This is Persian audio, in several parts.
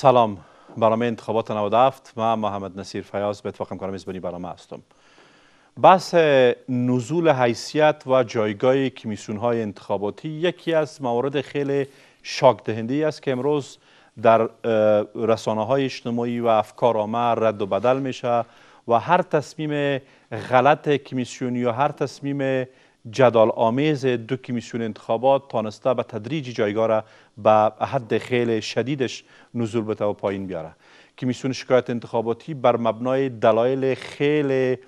سلام برنامه انتخابات 97 من محمد نصیر فیاض به اتفاق بنی میزبانی برنامه هستم بحث نزول حیثیت و جایگاه کمیسیون های انتخاباتی یکی از موارد خیلی شاک دهنده است که امروز در رسانه های اجتماعی و افکار آمه رد و بدل میشه و هر تصمیم غلط کمیسیون یا هر تصمیم جدال آمیز دو کمیسیون انتخابات تانسته به تدریج جایگاه را به حد خیلی شدیدش نزول بده و پایین بیاره کمیسیون شکایت انتخاباتی بر مبنای دلایل خیلی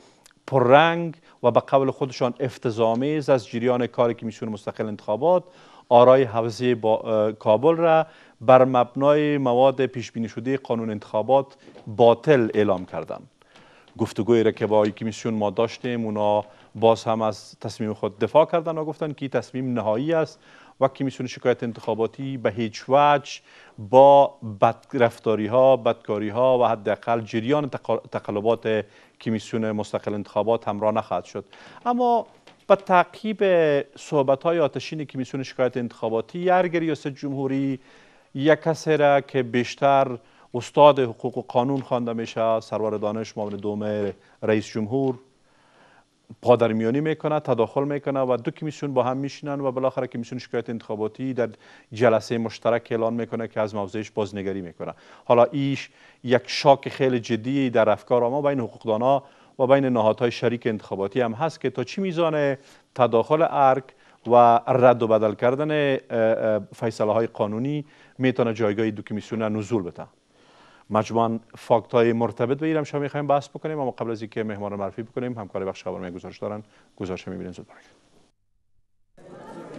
پررنگ و به قول خودشان افتضامیز از جریان کار کمیسیون مستقل انتخابات آرای حوزه با... کابل را بر مبنای مواد پیش بینی شده قانون انتخابات باطل اعلام کردند گفتگوی را که با کمیسیون ما داشتیم اونا باز هم از تصمیم خود دفاع کردن و گفتن که تصمیم نهایی است و کمیسیون شکایت انتخاباتی به هیچ وجه با بدرفتاری ها، بدکاری ها و حداقل جریان تقلبات کمیسیون مستقل انتخابات همراه نخواهد شد اما با تعقیب صحبت های آتشین کمیسیون شکایت انتخاباتی یرگری ریاست جمهوری یک کسی را که بیشتر استاد حقوق و قانون خوانده میشه سرور دانش معاون دوم رئیس جمهور پادرمیانی میکنه تداخل میکنه و دو کمیسیون با هم میشینن و بالاخره کمیسیون شکایت انتخاباتی در جلسه مشترک اعلان میکنه که از موضعش بازنگری میکنه حالا ایش یک شاک خیلی جدی در افکار ما بین حقوقدانا و بین نهادهای شریک انتخاباتی هم هست که تا چی میزان تداخل ارک و رد و بدل کردن فیصله های قانونی میتونه جایگاه دو کمیسیون نزول بده مجموعاً فاکت های مرتبط به ایرم شما میخوایم بحث بکنیم اما قبل از اینکه مهمان معرفی بکنیم همکار بخش خبرمه گزارش دارن گزارش میبینیم زود برگردیم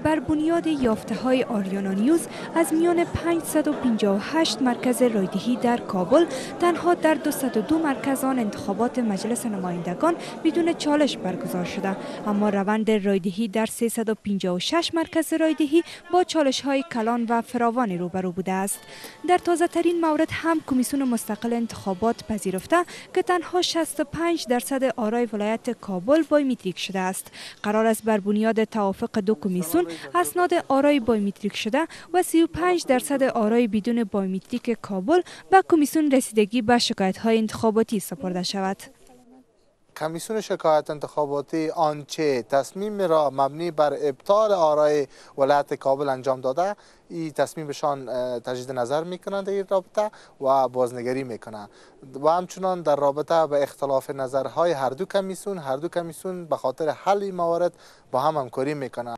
بر بنیاد یافته های آریانا نیوز از میان 558 مرکز رایدهی در کابل تنها در 202 مرکز آن انتخابات مجلس نمایندگان بدون چالش برگزار شده اما روند رایدهی در 356 مرکز رایدهی با چالش های کلان و فراوانی روبرو بوده است در تازه ترین مورد هم کمیسیون مستقل انتخابات پذیرفته که تنها 65 درصد آرای ولایت کابل میتریک شده است قرار است بر بنیاد توافق دو کمیسیون اسناد آرای بایومتریک شده و 35 درصد آرای بدون بایومتریک کابل به کمیسیون رسیدگی به شکایت های انتخاباتی سپرده شود. کمیسیون شکایت انتخاباتی آنچه تصمیم را مبنی بر ابطال آرای ولایت کابل انجام داده این تصمیمشان تجدید نظر میکنند در این رابطه و بازنگری میکنند و همچنان در رابطه به اختلاف نظرهای هر دو کمیسون هر دو کمیسون به خاطر حل موارد با هم همکاری میکنند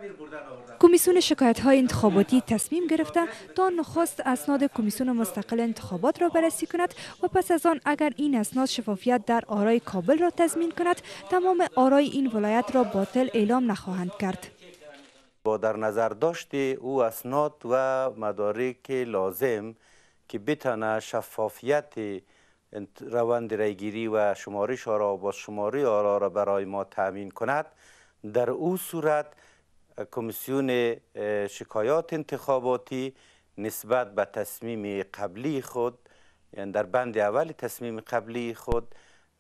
کمیسون شکایت های انتخاباتی تصمیم گرفته تا نخست اسناد کمیسون مستقل انتخابات را بررسی کند و پس از آن اگر این اسناد شفافیت در آرای کابل را تضمین کند تمام آرای این ولایت را باطل اعلام نخواهند کرد با در نظر داشته او اسناد و مدارک لازم که بتانه شفافیت روند رایگیری و شمارش آرا و شماری آرا را برای ما تامین کند در او صورت کمیسیون شکایات انتخاباتی نسبت به تصمیم قبلی خود یعنی در بند اول تصمیم قبلی خود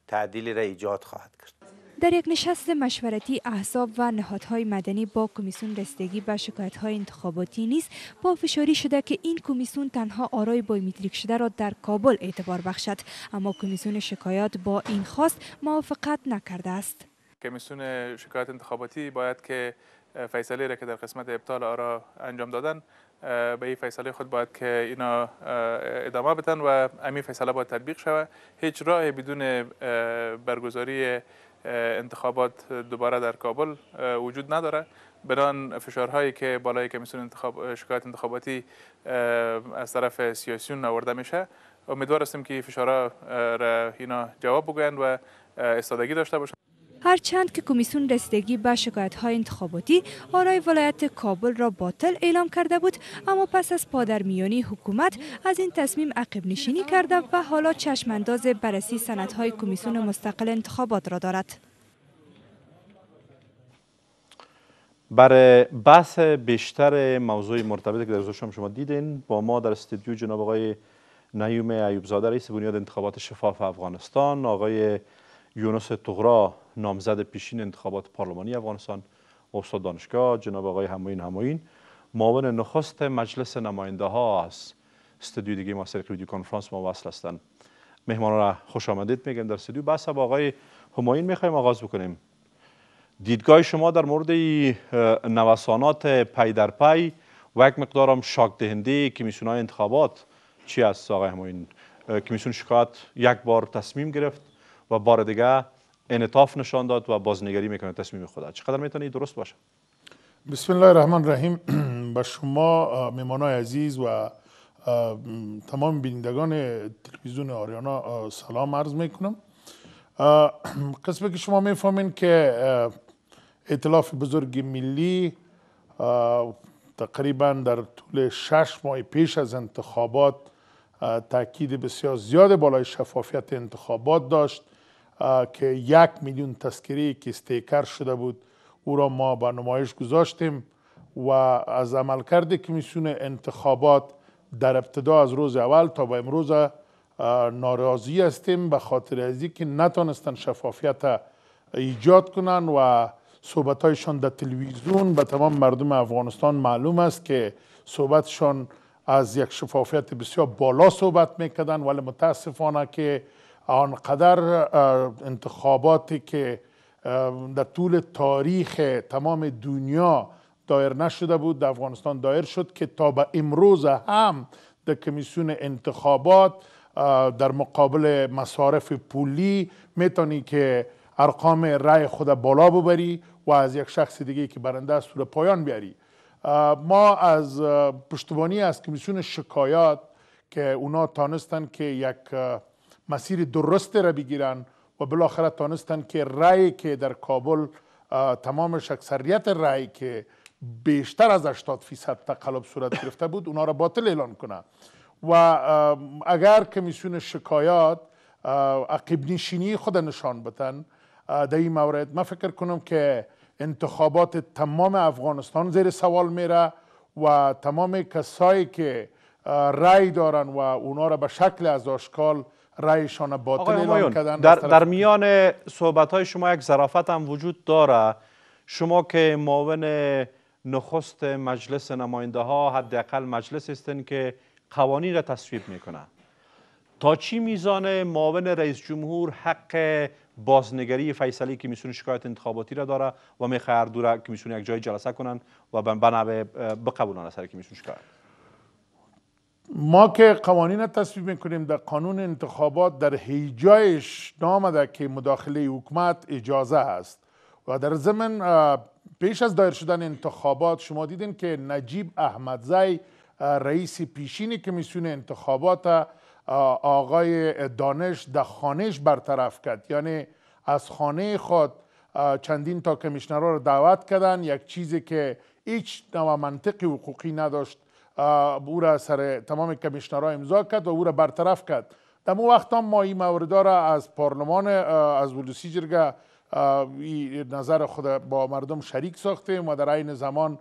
تعدیل را ایجاد خواهد کرد در یک نشست مشورتی احزاب و نهادهای مدنی با کمیسیون رسیدگی به های انتخاباتی نیست با فشاری شده که این کمیسیون تنها آرای بایومتریک شده را در کابل اعتبار بخشد اما کمیسیون شکایات با این خواست موافقت نکرده است کمیسیون شکایت انتخاباتی باید که فیصله را که در قسمت ابطال آرا انجام دادن به این فیصله خود باید که اینا ادامه بدن و امی فیصله باید تطبیق شود هیچ راه بدون برگزاری انتخابات دوباره در کابل وجود نداره بران فشارهایی که بالای کمیسیون انتخاب شکایت انتخاباتی از طرف سیاسیون آورده میشه امیدوار هستیم که فشارها را اینا جواب بگویند و استادگی داشته باشند هرچند که کمیسیون رسیدگی به شکایت های انتخاباتی آرای ولایت کابل را باطل اعلام کرده بود اما پس از میانی حکومت از این تصمیم عقب نشینی کرده و حالا انداز بررسی های کمیسیون مستقل انتخابات را دارد برای بحث بیشتر موضوع مرتبط که در شما شما دیدین با ما در استودیو جناب آقای نیوم ایوبزاده رئیس بنیاد انتخابات شفاف افغانستان آقای یونس تغرا نامزد پیشین انتخابات پارلمانی افغانستان استاد دانشگاه جناب آقای هموین هموین معاون نخست مجلس نماینده ها از استودیو دیگه ما سرک ویدیو کنفرانس ما وصل هستن مهمان را خوش آمدید میگم در استودیو بحث با آقای هماین میخوایم آغاز بکنیم دیدگاه شما در مورد نوسانات پی در پی و یک مقدار هم شاک دهنده کمیسیون انتخابات چی است آقای هماین کمیسیون شکایت یک بار تصمیم گرفت و بار دیگه انطاف نشان داد و بازنگری میکنه تصمیم خدا چقدر میتونه درست باشه بسم الله الرحمن الرحیم به شما میمانای عزیز و تمام بینندگان تلویزیون آریانا سلام عرض میکنم قسم که شما میفهمین که اطلاف بزرگ ملی تقریبا در طول شش ماه پیش از انتخابات تاکید بسیار زیاد بالای شفافیت انتخابات داشت که یک میلیون تذکری که استیکر شده بود او را ما به نمایش گذاشتیم و از عملکرد کمیسیون انتخابات در ابتدا از روز اول تا به امروز ناراضی هستیم به خاطر از که نتانستن شفافیت ایجاد کنن و صحبتهایشان در تلویزیون به تمام مردم افغانستان معلوم است که صحبتشان از یک شفافیت بسیار بالا صحبت میکردن ولی متاسفانه که آنقدر انتخاباتی که در طول تاریخ تمام دنیا دایر نشده بود در افغانستان دایر شد که تا به امروز هم در کمیسیون انتخابات در مقابل مصارف پولی میتونی که ارقام رای خود بالا ببری و از یک شخص دیگه که برنده است رو پایان بیاری ما از پشتبانی از کمیسیون شکایات که اونا تانستن که یک مسیر درست را بگیرن و بالاخره تانستن که رای که در کابل تمام اکثریت رای که بیشتر از 80 فیصد تقلب صورت گرفته بود اونا را باطل اعلان کنه و اگر کمیسیون شکایات عقیب نشینی خود نشان بتن در این مورد من فکر کنم که انتخابات تمام افغانستان زیر سوال میره و تمام کسایی که رای دارن و اونا را به شکل از آشکال رایشان باطل اعلام در, در میان صحبت های شما یک ظرافت هم وجود داره شما که معاون نخست مجلس نماینده ها حداقل مجلس هستن که قوانین را تصویب میکنن تا چی میزان معاون رئیس جمهور حق بازنگری که کمیسیون شکایت انتخاباتی را داره و میخواه دوره که را یک جای جلسه کنن و به به بقبولان اثر میسون شکایت ما که قوانین تصویب میکنیم در قانون انتخابات در هیجایش نامده که مداخله حکومت اجازه است و در ضمن پیش از دایر شدن انتخابات شما دیدین که نجیب احمدزی رئیس پیشین کمیسیون انتخابات آقای دانش در خانهش برطرف کرد یعنی از خانه خود چندین تا کمیشنرها را دعوت کردن یک چیزی که هیچ نوع منطقی حقوقی نداشت او را سر تمام کمیشنرها امضا کرد و او را برطرف کرد در اون وقت هم ما این موارد را از پارلمان از ولوسی جرگه نظر خود با مردم شریک ساختیم و در عین زمان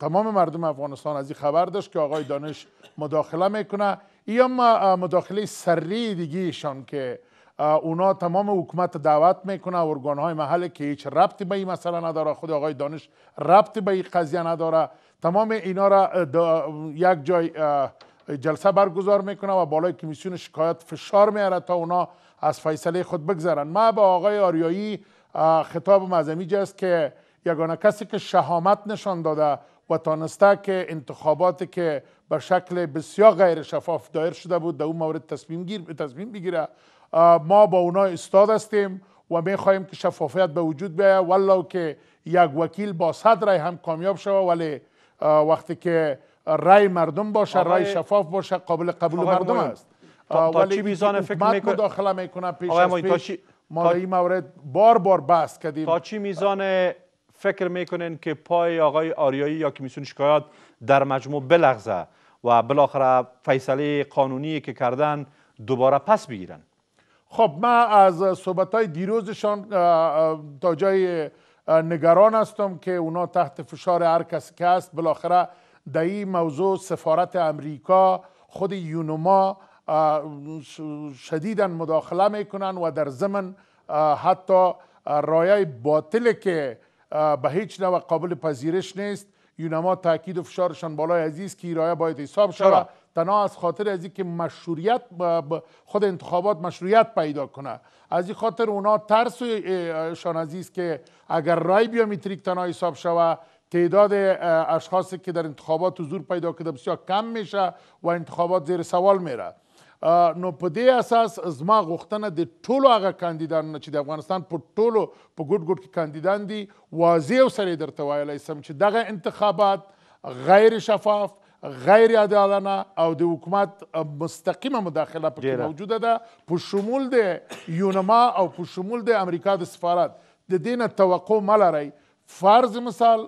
تمام مردم افغانستان از این خبر داشت که آقای دانش مداخله میکنه این هم مداخله سری دیگه ایشان که اونا تمام حکومت دعوت میکنه ارگان های محل که هیچ ربطی به این مسئله نداره خود آقای دانش ربطی به این قضیه نداره تمام اینا را یک جای جلسه برگزار میکنه و بالای کمیسیون شکایت فشار میاره تا اونا از فیصله خود بگذرن ما به آقای آریایی خطاب از است که یگانه کسی که شهامت نشان داده و تانسته که انتخاباتی که به شکل بسیار غیر شفاف دایر شده بود در اون مورد تصمیم, گیر، تصمیم بگیره ما با اونا استاد هستیم و می خواهیم که شفافیت به وجود بیاید ولو که یک وکیل با صد رای هم کامیاب شود ولی وقتی که رای مردم باشه رای شفاف باشه قابل قبول مردم است تا, چی میزان فکر میکنه مداخله میکنه پیش از پیش ما این مورد بار بار بحث کردیم تا چی میزان فکر میکنین که پای آقای آریایی یا کمیسیون شکایات در مجموع بلغزه و بالاخره فیصله قانونی که کردن دوباره پس بگیرن خب ما از صحبت های دیروزشان تا جای نگران هستم که اونا تحت فشار هر کسی که هست بالاخره در این موضوع سفارت امریکا خود یونما شدیدا مداخله میکنن و در زمن حتی رایه باطل که به هیچ نوع قابل پذیرش نیست یونما تاکید و فشارشان بالای عزیز که رایه باید حساب شود تنها از خاطر از اینکه مشروعیت خود انتخابات مشروعیت پیدا کنه از این خاطر اونا ترس شان عزیز که اگر رای بیومتریک تنها حساب شوه تعداد اشخاصی که در انتخابات حضور پیدا کرده بسیار کم میشه و انتخابات زیر سوال میره نو په دې اساس زما غوښتنه د ټولو هغه کاندیدانو چې د افغانستان په ټولو په ګډ ګډ کې کاندیدان دي واضح او سره درته ویلی سم چې دغه انتخابات غیر شفاف غیر عادلانه او د حکومت مستقیمه مداخله پکې موجوده ده په شمول د یونما او په شمول د امریکا د سفارت د دینه توقع ملري فرض مثال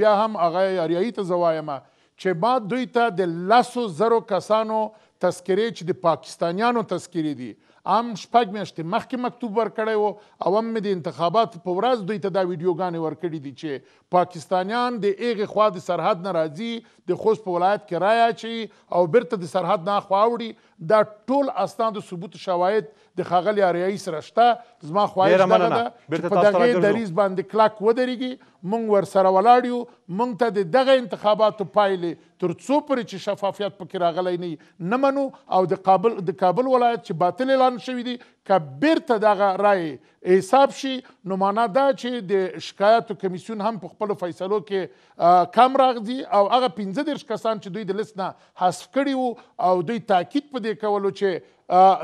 بیا هم هغه اریایي ته زوایمه چې ما دوی ته د لاسو زرو کسانو تذکرې چې د پاکستانیانو تذکرې دي عام شپږ میاشتې مخکې مکتوب ورکړی و او هم مې د انتخاباتو په ورځ دوی ته دا ویډیوګانې ورکړي دي چې پاکستانیان د هغې خوا د سرحد نه راځي د خوست په ولایت کې رای اچوي او بیرته د سرحد نه خوا وړي دا ټول اسناد ثبوت شواهد د خاغلی اریایي سره شته زما خواهش دغه ده چې په دغې دریز باندې کلک ودرېږي مونږ ورسره ولاړ یو مونږ ته د دغه انتخاباتو پایلې تر څو پورې چې شفافیت پکې راغلی نه نه منو او د قابل د کابل ولایت چې باطل اعلان شوي دي که بیرته دغه رایې حساب شي نو معنا دا چې د شکایاتو کمیسیون هم په خپلو فیصلو کې کم راغځي او هغه پنځه دېرش کسان چې دوی د لیست نه حذف کړي وو او دوی تاکید په دې کولو چې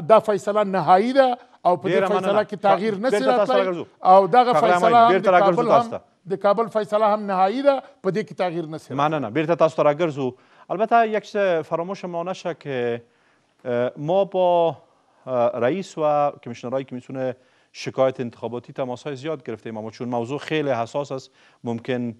دا فیصله نهایی ده او په دې فیصله کې تغییر نسی راتلی او دغه فیصله هم د کابل هم د کابل فیصله هم نهایی ده په دې کې تغییر نسی مننه بیرته تاسو ته راګرځو البته یک فراموش ما نشه که ما با رئیس و کمیشنرهایی که میتونه شکایت انتخاباتی تماس های زیاد گرفته ایم اما چون موضوع خیلی حساس است ممکن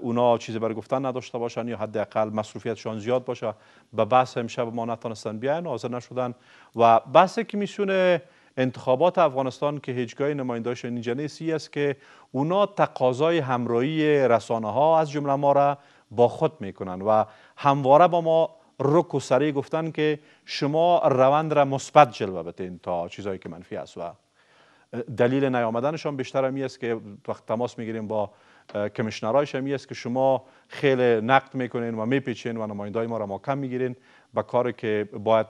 اونا چیزی برای گفتن نداشته باشن یا حداقل مصروفیتشان زیاد باشه به بحث امشب ما نتانستن بیاین حاضر نشدن و بحث کمیسیون انتخابات افغانستان که هیچگاه نمایندهاش اینجا نیست است که اونا تقاضای همراهی رسانه ها از جمله ما را با خود میکنن و همواره با ما رک و سری گفتن که شما روند را مثبت جلوه بتین تا چیزایی که منفی است و دلیل نیامدنشان بیشتر همی است که وقت تماس میگیریم با کمیشنرهایش هم است که شما خیلی نقد میکنین و میپیچین و نمایندای ما را ما کم میگیرین به کاری که باید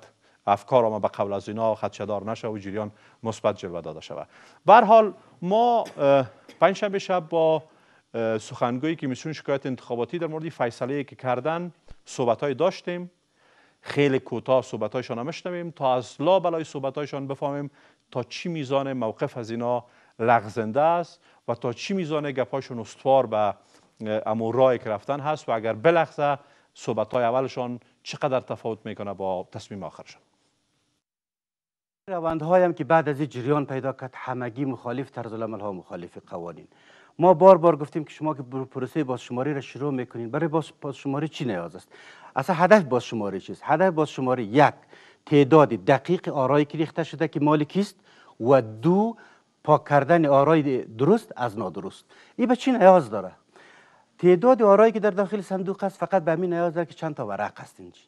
افکار ما به قبل از اینا خدشدار نشه و جریان مثبت جلوه داده شود به حال ما پنج شب شب با سخنگویی که میسون شکایت انتخاباتی در مورد فیصله که کردن صحبت های داشتیم خیلی کوتاه صحبت هایشان تا از لا بلای صحبت هایشان بفهمیم تا چی میزان موقف از اینا لغزنده است و تا چی میزانه گپاشون استوار به امو رای که رفتن هست و اگر بلغزه صحبت های اولشان چقدر تفاوت میکنه با تصمیم آخرشان روند هم که بعد از این جریان پیدا کرد همگی مخالف طرز العمل ها مخالف قوانین ما بار بار گفتیم که شما که پروسه بازشماری را شروع میکنین برای شماری چی نیاز است اصلا هدف بازشماری چیست هدف شماری یک تعداد دقیق آرای که ریخته شده که مال کیست و دو پاک کردن آرای درست از نادرست این به چی نیاز داره تعداد آرایی که در داخل صندوق است فقط به همین نیاز داره که چند تا ورق هست اینجا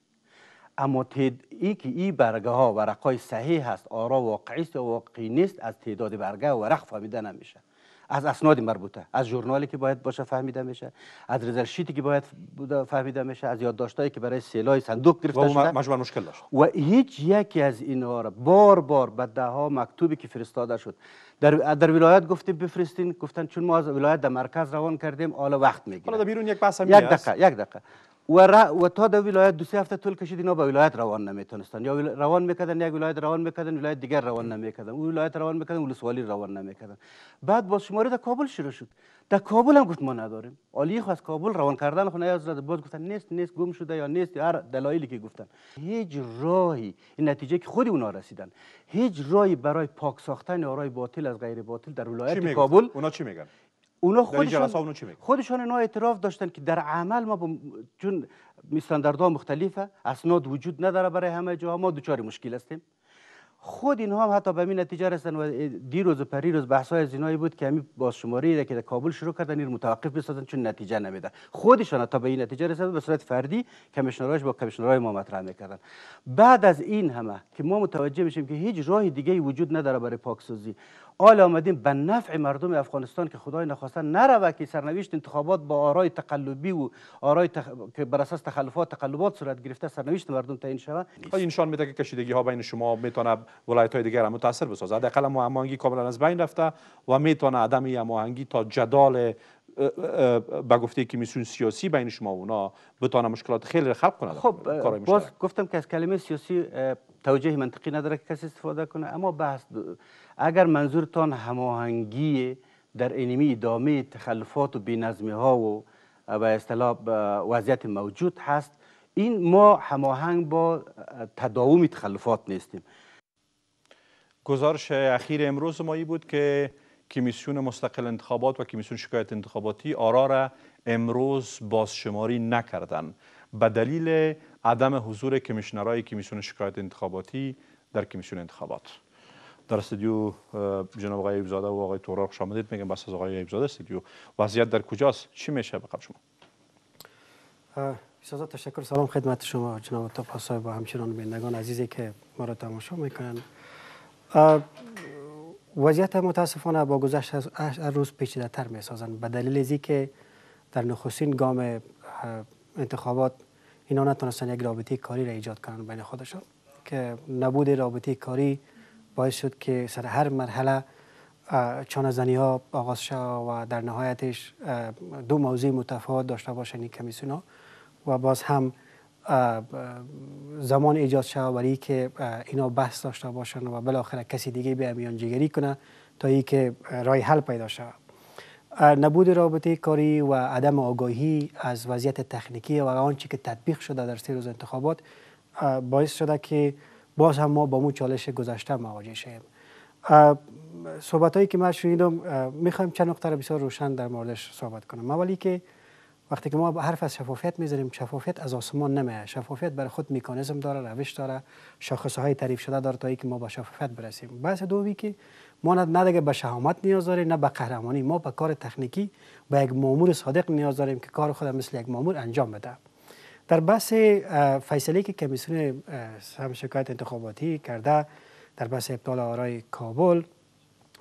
اما ای که این برگه ها ورق های صحیح هست آرا واقعی است و واقعی نیست از تعداد برگه و ورق فهمیده نمیشه از اسناد مربوطه از ژورنالی که باید باشه فهمیده میشه از رزرشیتی که باید بوده فهمیده میشه از یادداشتایی که برای سیلای صندوق گرفته شده مجبور مشکل داشت و هیچ یکی از اینها را بار بار به ها مکتوبی که فرستاده شد در در ولایت گفتیم بفرستین گفتن چون ما از ولایت در مرکز روان کردیم حالا وقت میگیره حالا بیرون یک بحث یک دقیقه یک دقیقه و, را و تا در ولایت دو سه هفته طول کشید اینا به ولایت روان نمیتونستن یا روان میکردن یک ولایت روان میکردن ولایت دیگر روان نمیکردن اون ولایت روان میکردن ولسوالی روان نمیکردن بعد با شماره در کابل شروع شد در کابل هم گفت ما نداریم عالی از کابل روان کردن خونه از باز گفتن نیست نیست گم شده یا نیست هر دلایلی که گفتن هیچ راهی این نتیجه که خود اونا رسیدن هیچ راهی برای پاک ساختن آرای باطل از غیر باطل در ولایت کابل اونا چی میگن اونا خودشون خودشون اینا اعتراف داشتن که در عمل ما با چون استانداردها مختلفه اسناد وجود نداره برای همه جا ما دوچاری مشکل هستیم خود اینها هم حتی به این نتیجه رسن و دیروز و پریروز بحث های از بود که همین شماری که در کابل شروع کردن این متوقف بسازن چون نتیجه نمیده خودشان تا به این نتیجه رسن به صورت فردی کمیشنرهاش با کمیشنرهای ما مطرح میکردن بعد از این همه که ما متوجه میشیم که هیچ راه دیگه وجود نداره برای پاکسازی آل آمدیم به نفع مردم افغانستان که خدای نخواستن نروه که سرنوشت انتخابات با آرای تقلبی و آرای که بر اساس تخلفات تقلبات صورت گرفته سرنوشت مردم تعیین شوه خب، این نشان میده که کشیدگی ها بین شما میتونه ولایت های دیگر هم متاثر بسازد حداقل هماهنگی کاملا از بین رفته و میتونه عدم هماهنگی تا جدال با گفته کمیسیون سیاسی بین شما و اونا بتانه مشکلات خیلی خلق کنه خب باز گفتم که از کلمه سیاسی توجه منطقی نداره که کسی استفاده کنه اما بحث اگر منظورتان هماهنگی در اینمی ادامه تخلفات و بینظمی ها و به اصطلاح وضعیت موجود هست این ما هماهنگ با تداوم تخلفات نیستیم گزارش اخیر امروز مایی بود که کمیسیون مستقل انتخابات و کمیسیون شکایت انتخاباتی آرا را امروز بازشماری نکردن به دلیل عدم حضور کمیشنرهای کمیسیون شکایت انتخاباتی در کمیسیون انتخابات در استودیو جناب آقای ایبزاده و آقای تورا خوش آمدید میگم بس از آقای ایبزاده استودیو وضعیت در کجاست چی میشه قبل شما بسیار تشکر سلام خدمت شما جناب تاپاسای با همچنان بینندگان عزیزی که ما را تماشا میکنند وضعیت متاسفانه با گذشت هر روز پیچیده تر می سازند به دلیل که در نخستین گام انتخابات اینا نتونستن یک رابطه کاری را ایجاد کنن بین خودشان که نبود رابطه کاری باعث شد که سر هر مرحله چون زنی ها آغاز شد و در نهایتش دو موضوع متفاوت داشته باشند این کمیسیون ها و باز هم زمان ایجاد شود که اینا بحث داشته باشن و بالاخره کسی دیگه به امیان جگری کنه تا ای که رای حل پیدا شود نبود رابطه کاری و عدم آگاهی از وضعیت تکنیکی و آنچه که تطبیق شده در سه روز انتخابات باعث شده که باز هم ما با مو چالش گذشته مواجه شیم صحبت هایی که من شنیدم میخوایم چند نقطه رو بسیار روشن در موردش صحبت کنم اولی که وقتی که ما حرف از شفافیت میذاریم شفافیت از آسمان نمیاد شفافیت بر خود میکانیزم داره روش داره شاخص های تعریف شده داره تا اینکه ما به شفافیت برسیم بحث دومی که ما نه دیگه به شهامت نیاز داریم نه به قهرمانی ما به کار تکنیکی به یک مامور صادق نیاز داریم که کار خود مثل یک مامور انجام بده در بحث فیصله که کمیسیون هم شکایت انتخاباتی کرده در بحث ابطال آرای کابل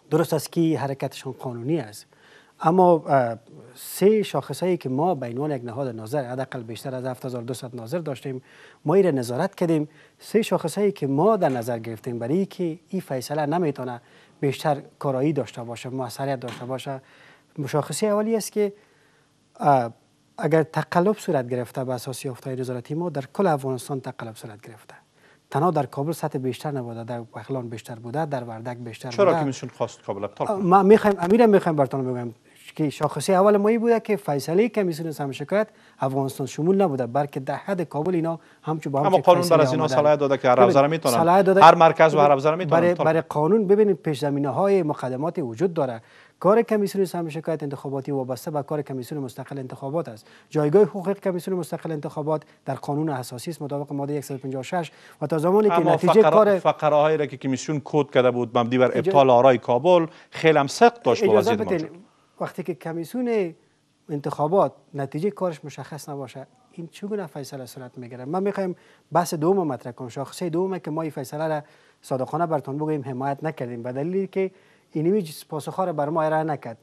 درست است که حرکتشان قانونی است اما سه شاخص هایی که ما به عنوان یک نهاد ناظر حداقل بیشتر از 7200 ناظر داشتیم ما ایره نظارت کردیم سه شاخص هایی که ما در نظر گرفتیم برای که این فیصله نمیتونه بیشتر کارایی داشته باشه موثریت داشته باشه مشخصه اولی است که اگر تقلب صورت گرفته به اساس یافتهای نظارتی ما در کل افغانستان تقلب صورت گرفته تنها در کابل سطح بیشتر نبوده در بخلان بیشتر بوده در وردک بیشتر بوده چرا که میشون خواست کابل ابطال ما میخوایم امیر میخوایم بگم که شاخصه اول ما بوده که فیصله کمیسیون سم شکایت افغانستان شمول نبوده بلکه در حد کابل اینا همچون با هم قانون بر از اینا صلاحیت داده که هر ابزار میتونن هر مرکز و هر ابزار میتونن برای, برای قانون ببینید پیش زمینه های مقدمات وجود داره کار کمیسیون سم شکایت انتخاباتی وابسته به کار کمیسیون مستقل انتخابات است جایگاه حقوق کمیسیون مستقل انتخابات در قانون اساسی است مطابق ماده 156 و تا زمانی که نتیجه کار فقره را که کمیسیون کد کرده بود مبدی بر ابطال آرای کابل خیلی هم سخت داشت با وقتی که کمیسیون انتخابات نتیجه کارش مشخص نباشه این چگونه فیصله صورت میگیره من میخوایم بحث دوم مطرح کنم شاخصه دوم که ما این فیصله را صادقانه برتون بگوییم حمایت نکردیم به دلیلی که این پاسخ را بر ما ارائه نکرد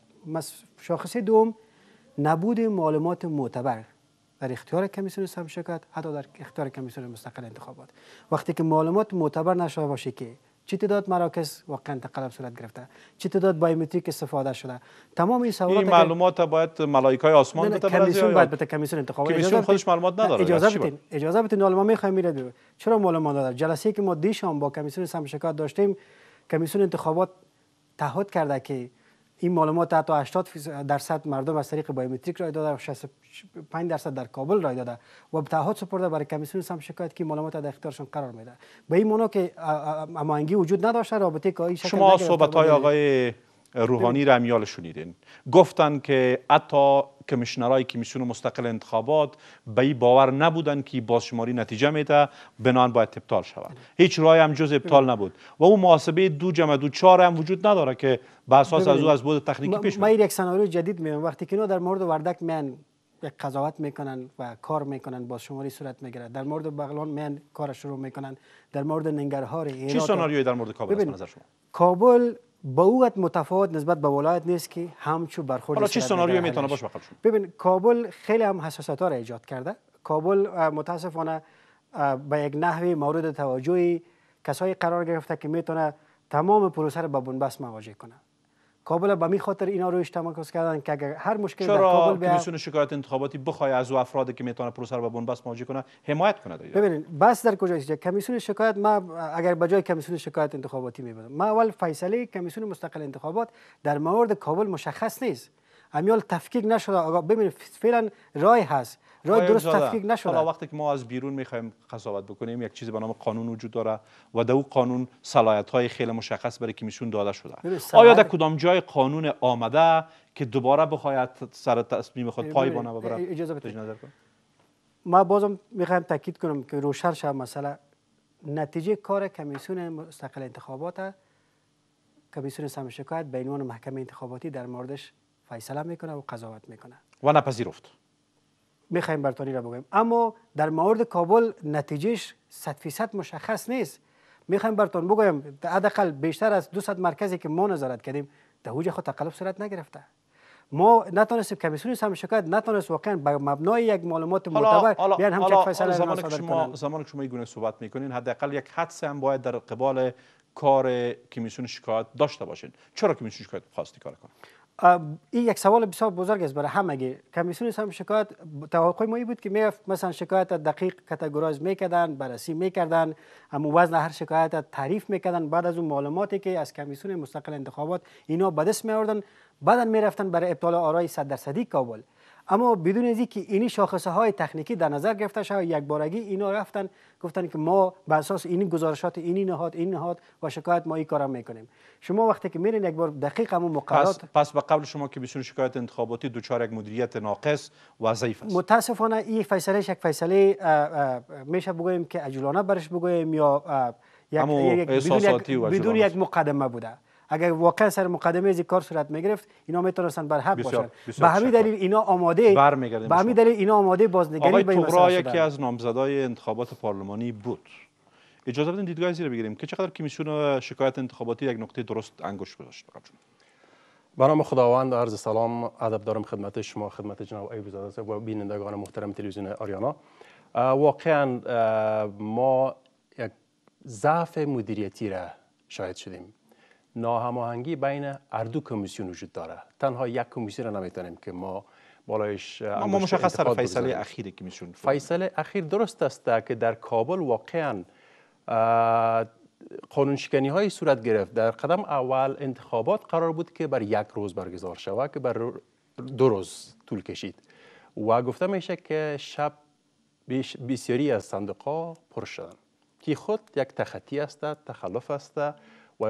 شاخصه دوم نبود معلومات معتبر در اختیار کمیسیون سم شکایت حتی در اختیار کمیسیون مستقل انتخابات وقتی که معلومات معتبر نشه باشه که چه تعداد مراکز واقعا تقلب صورت گرفته چه تعداد بایومتریک استفاده شده تمام این سوالات این معلومات باید ملائکه آسمان بده کمیسیون باید به کمیسیون انتخاب کمیسیون خودش معلومات نداره اجازه بدین اجازه بدین حالا ما میخوایم میره چرا معلومات نداره جلسه که ما دیشان با کمیسیون سم شکایت داشتیم کمیسیون انتخابات تعهد کرده که این معلومات حتی 80 درصد مردم از طریق بایومتریک رای داده و 65 درصد در کابل رای داده و به تعهد سپرده برای کمیسیون سم شکایت که معلومات در اختیارشان قرار میده به این معنا که امانگی وجود نداشته رابطه که شما صحبت های آقای روحانی را میال شنیدین گفتن که حتی که کمیسیون مستقل انتخابات به این باور نبودن که بازشماری نتیجه میده بنان باید ابطال شود هیچ رای هم جز ابطال نبود و اون محاسبه دو جمع دو چهار هم وجود نداره که به اساس از او از بود تکنیکی پیش من یک سناریو جدید میام وقتی که در مورد وردک میان یک قضاوت میکنن و کار میکنن شماری صورت میگیره در مورد بغلان من کار شروع میکنن در مورد ننگرهار چه سناریویی در مورد کابل از نظر شما کابل با او متفاوت نسبت به ولایت نیست که همچو برخورد حالا چه سناریویی میتونه باشه ببین کابل خیلی هم حساسیت ها را ایجاد کرده کابل متاسفانه به یک نحوی مورد توجه کسایی قرار گرفته که میتونه تمام پروسه را به بنبست مواجه کنه کابل به می خاطر اینا رویش تمرکز کردن که اگر هر مشکل در کابل به کمیسیون شکایت انتخاباتی بخوای از او افرادی که میتونه پروسر به بنبست مواجه کنه حمایت کنه ببینید بس در کجاست کمیسیون شکایت ما اگر به جای کمیسیون شکایت انتخاباتی میبرم ما اول فیصله کمیسیون مستقل انتخابات در مورد کابل مشخص نیست امیال تفکیک نشده آقا ببینید فعلا رای هست رای درست تفکیک حالا وقتی که ما از بیرون میخوایم قضاوت بکنیم یک چیزی به نام قانون وجود داره و در قانون صلاحیت های خیلی مشخص برای کمیسیون داده شده آیا در کدام جای قانون آمده که دوباره بخواید سر تصمیم خود پای بانه و اجازه بدید نظر کن ما بازم میخوایم تاکید کنم که روشن شد مسئله نتیجه کار کمیسیون مستقل انتخابات کمیسیون سم شکایت به عنوان محکمه انتخاباتی در موردش فیصله میکنه و قضاوت میکنه و نپذیرفت میخوایم برتانی را بگویم اما در مورد کابل نتیجهش 100 فیصد مشخص نیست میخوایم برتون بگویم حداقل بیشتر از 200 مرکزی که ما نظارت کردیم در اوج خود تقلب صورت نگرفته ما نتونستیم کمیسیون هم شکایت نتونست واقعا به مبنای یک معلومات معتبر بیان هم چک فیصله زمانی که شما زمانی که شما گونه صحبت میکنین حداقل یک حدس هم باید در قبال کار کمیسیون شکایت داشته باشین چرا کمیسیون شکایت خواستی کار کنه این یک سوال بسیار بزرگ است برای همگی کمیسیون هم شکایت توقع ما بود که میفت مثلا شکایت دقیق کاتگورایز میکردن بررسی میکردن اما وزن هر شکایت تعریف میکردن بعد از اون معلوماتی که از کمیسیون مستقل انتخابات اینا به دست میآوردن بعدا میرفتن برای ابطال آرای 100 درصدی کابل اما بدون از که اینی شاخصه های تکنیکی در نظر گرفته شد یک بارگی اینا رفتن گفتن که ما بر اساس این گزارشات اینی نهاد این نهاد و شکایت ما این کارا میکنیم شما وقتی که میرین یک بار دقیق هم مقررات پس, پس قبل شما که بسیار شکایت انتخاباتی دوچار یک مدیریت ناقص و ضعیف است متاسفانه این فیصله یک فیصله میشه بگویم که عجولانه برش بگوییم یا یک, بدون یک مقدمه بوده اگر واقعا سر مقدمه از کار صورت می گرفت اینا میتونستن بر حق باشن به همین دلیل اینا آماده به همین دلیل اینا آماده بازنگری به این یکی از نامزدای انتخابات پارلمانی بود اجازه بدین دیدگاه زیر بگیریم که چقدر کمیسیون شکایت انتخاباتی یک نقطه درست انگشت گذاشت به نام خداوند عرض سلام ادب دارم خدمت شما خدمت جناب ای بزاده و بینندگان محترم تلویزیون آریانا واقعا ما یک ضعف مدیریتی را شاهد شدیم ناهماهنگی بین اردو کمیسیون وجود داره تنها یک کمیسیون نمیتونیم که ما بالایش ما مشخص سر فیصله اخیر کمیسیون فیصله اخیر درست است که در کابل واقعا قانون شکنی های صورت گرفت در قدم اول انتخابات قرار بود که بر یک روز برگزار شود که بر دو روز طول کشید و گفته میشه که شب بسیاری از صندوق ها پر شدن که خود یک تخطی است تخلف است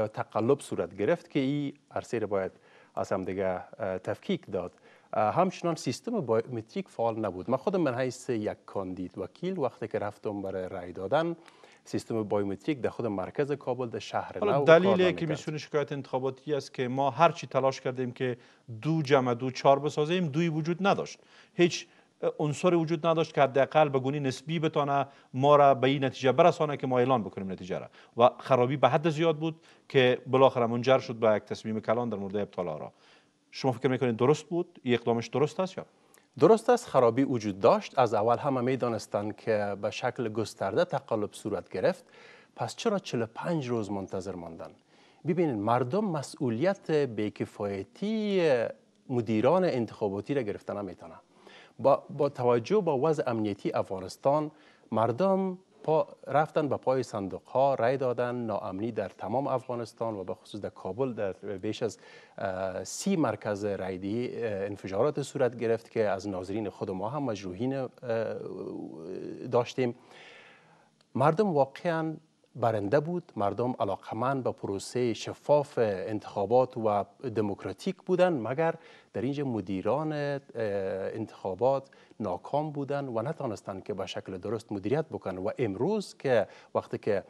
و تقلب صورت گرفت که این عرصه را باید از هم دیگه تفکیک داد همچنان سیستم بایومتریک فعال نبود من خودم من حیث یک کاندید وکیل وقتی که رفتم برای رای دادن سیستم بایومتریک در خود مرکز کابل در شهر نو دلیل کمیسیون شکایت انتخاباتی است که ما هر چی تلاش کردیم که دو جمع دو چهار بسازیم دوی وجود نداشت هیچ عنصری وجود نداشت که حداقل به گونی نسبی بتانه ما را به این نتیجه برسانه که ما اعلان بکنیم نتیجه را و خرابی به حد زیاد بود که بالاخره منجر شد به یک تصمیم کلان در مورد ابطال آرا شما فکر میکنید درست بود این اقدامش درست است یا درست است خرابی وجود داشت از اول همه میدانستند که به شکل گسترده تقلب صورت گرفت پس چرا 45 روز منتظر ماندن ببینید مردم مسئولیت بیکفایتی مدیران انتخاباتی را گرفتن نمیتونن با, با توجه به وضع امنیتی افغانستان مردم رفتن به پای صندوق ها رای دادن ناامنی در تمام افغانستان و به خصوص در کابل در بیش از سی مرکز رایدی انفجارات صورت گرفت که از ناظرین خود ما هم مجروحین داشتیم مردم واقعا برنده بود مردم علاقمند به پروسه شفاف انتخابات و دموکراتیک بودند مگر در اینجا مدیران انتخابات ناکام بودند و نتانستند که به شکل درست مدیریت بکنند و امروز که وقتی که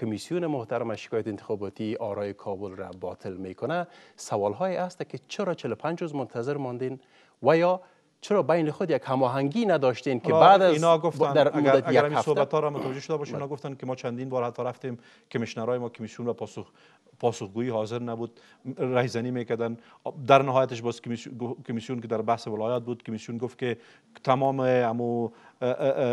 کمیسیون محترم شکایت انتخاباتی آرای کابل را باطل میکنه سوال های است که چرا 45 روز منتظر ماندین و یا چرا بین خود یک هماهنگی نداشتین که بعد از گفتن در مدت یک هفته صحبت ها را متوجه شده باشین اینا گفتن که ما چندین بار حتی رفتیم کمیشنرهای ما کمیسیون را پاسخ پاسخگویی حاضر نبود رهزنی میکردن در نهایتش باز کمیسیون که در بحث ولایات بود کمیسیون گفت که تمام امو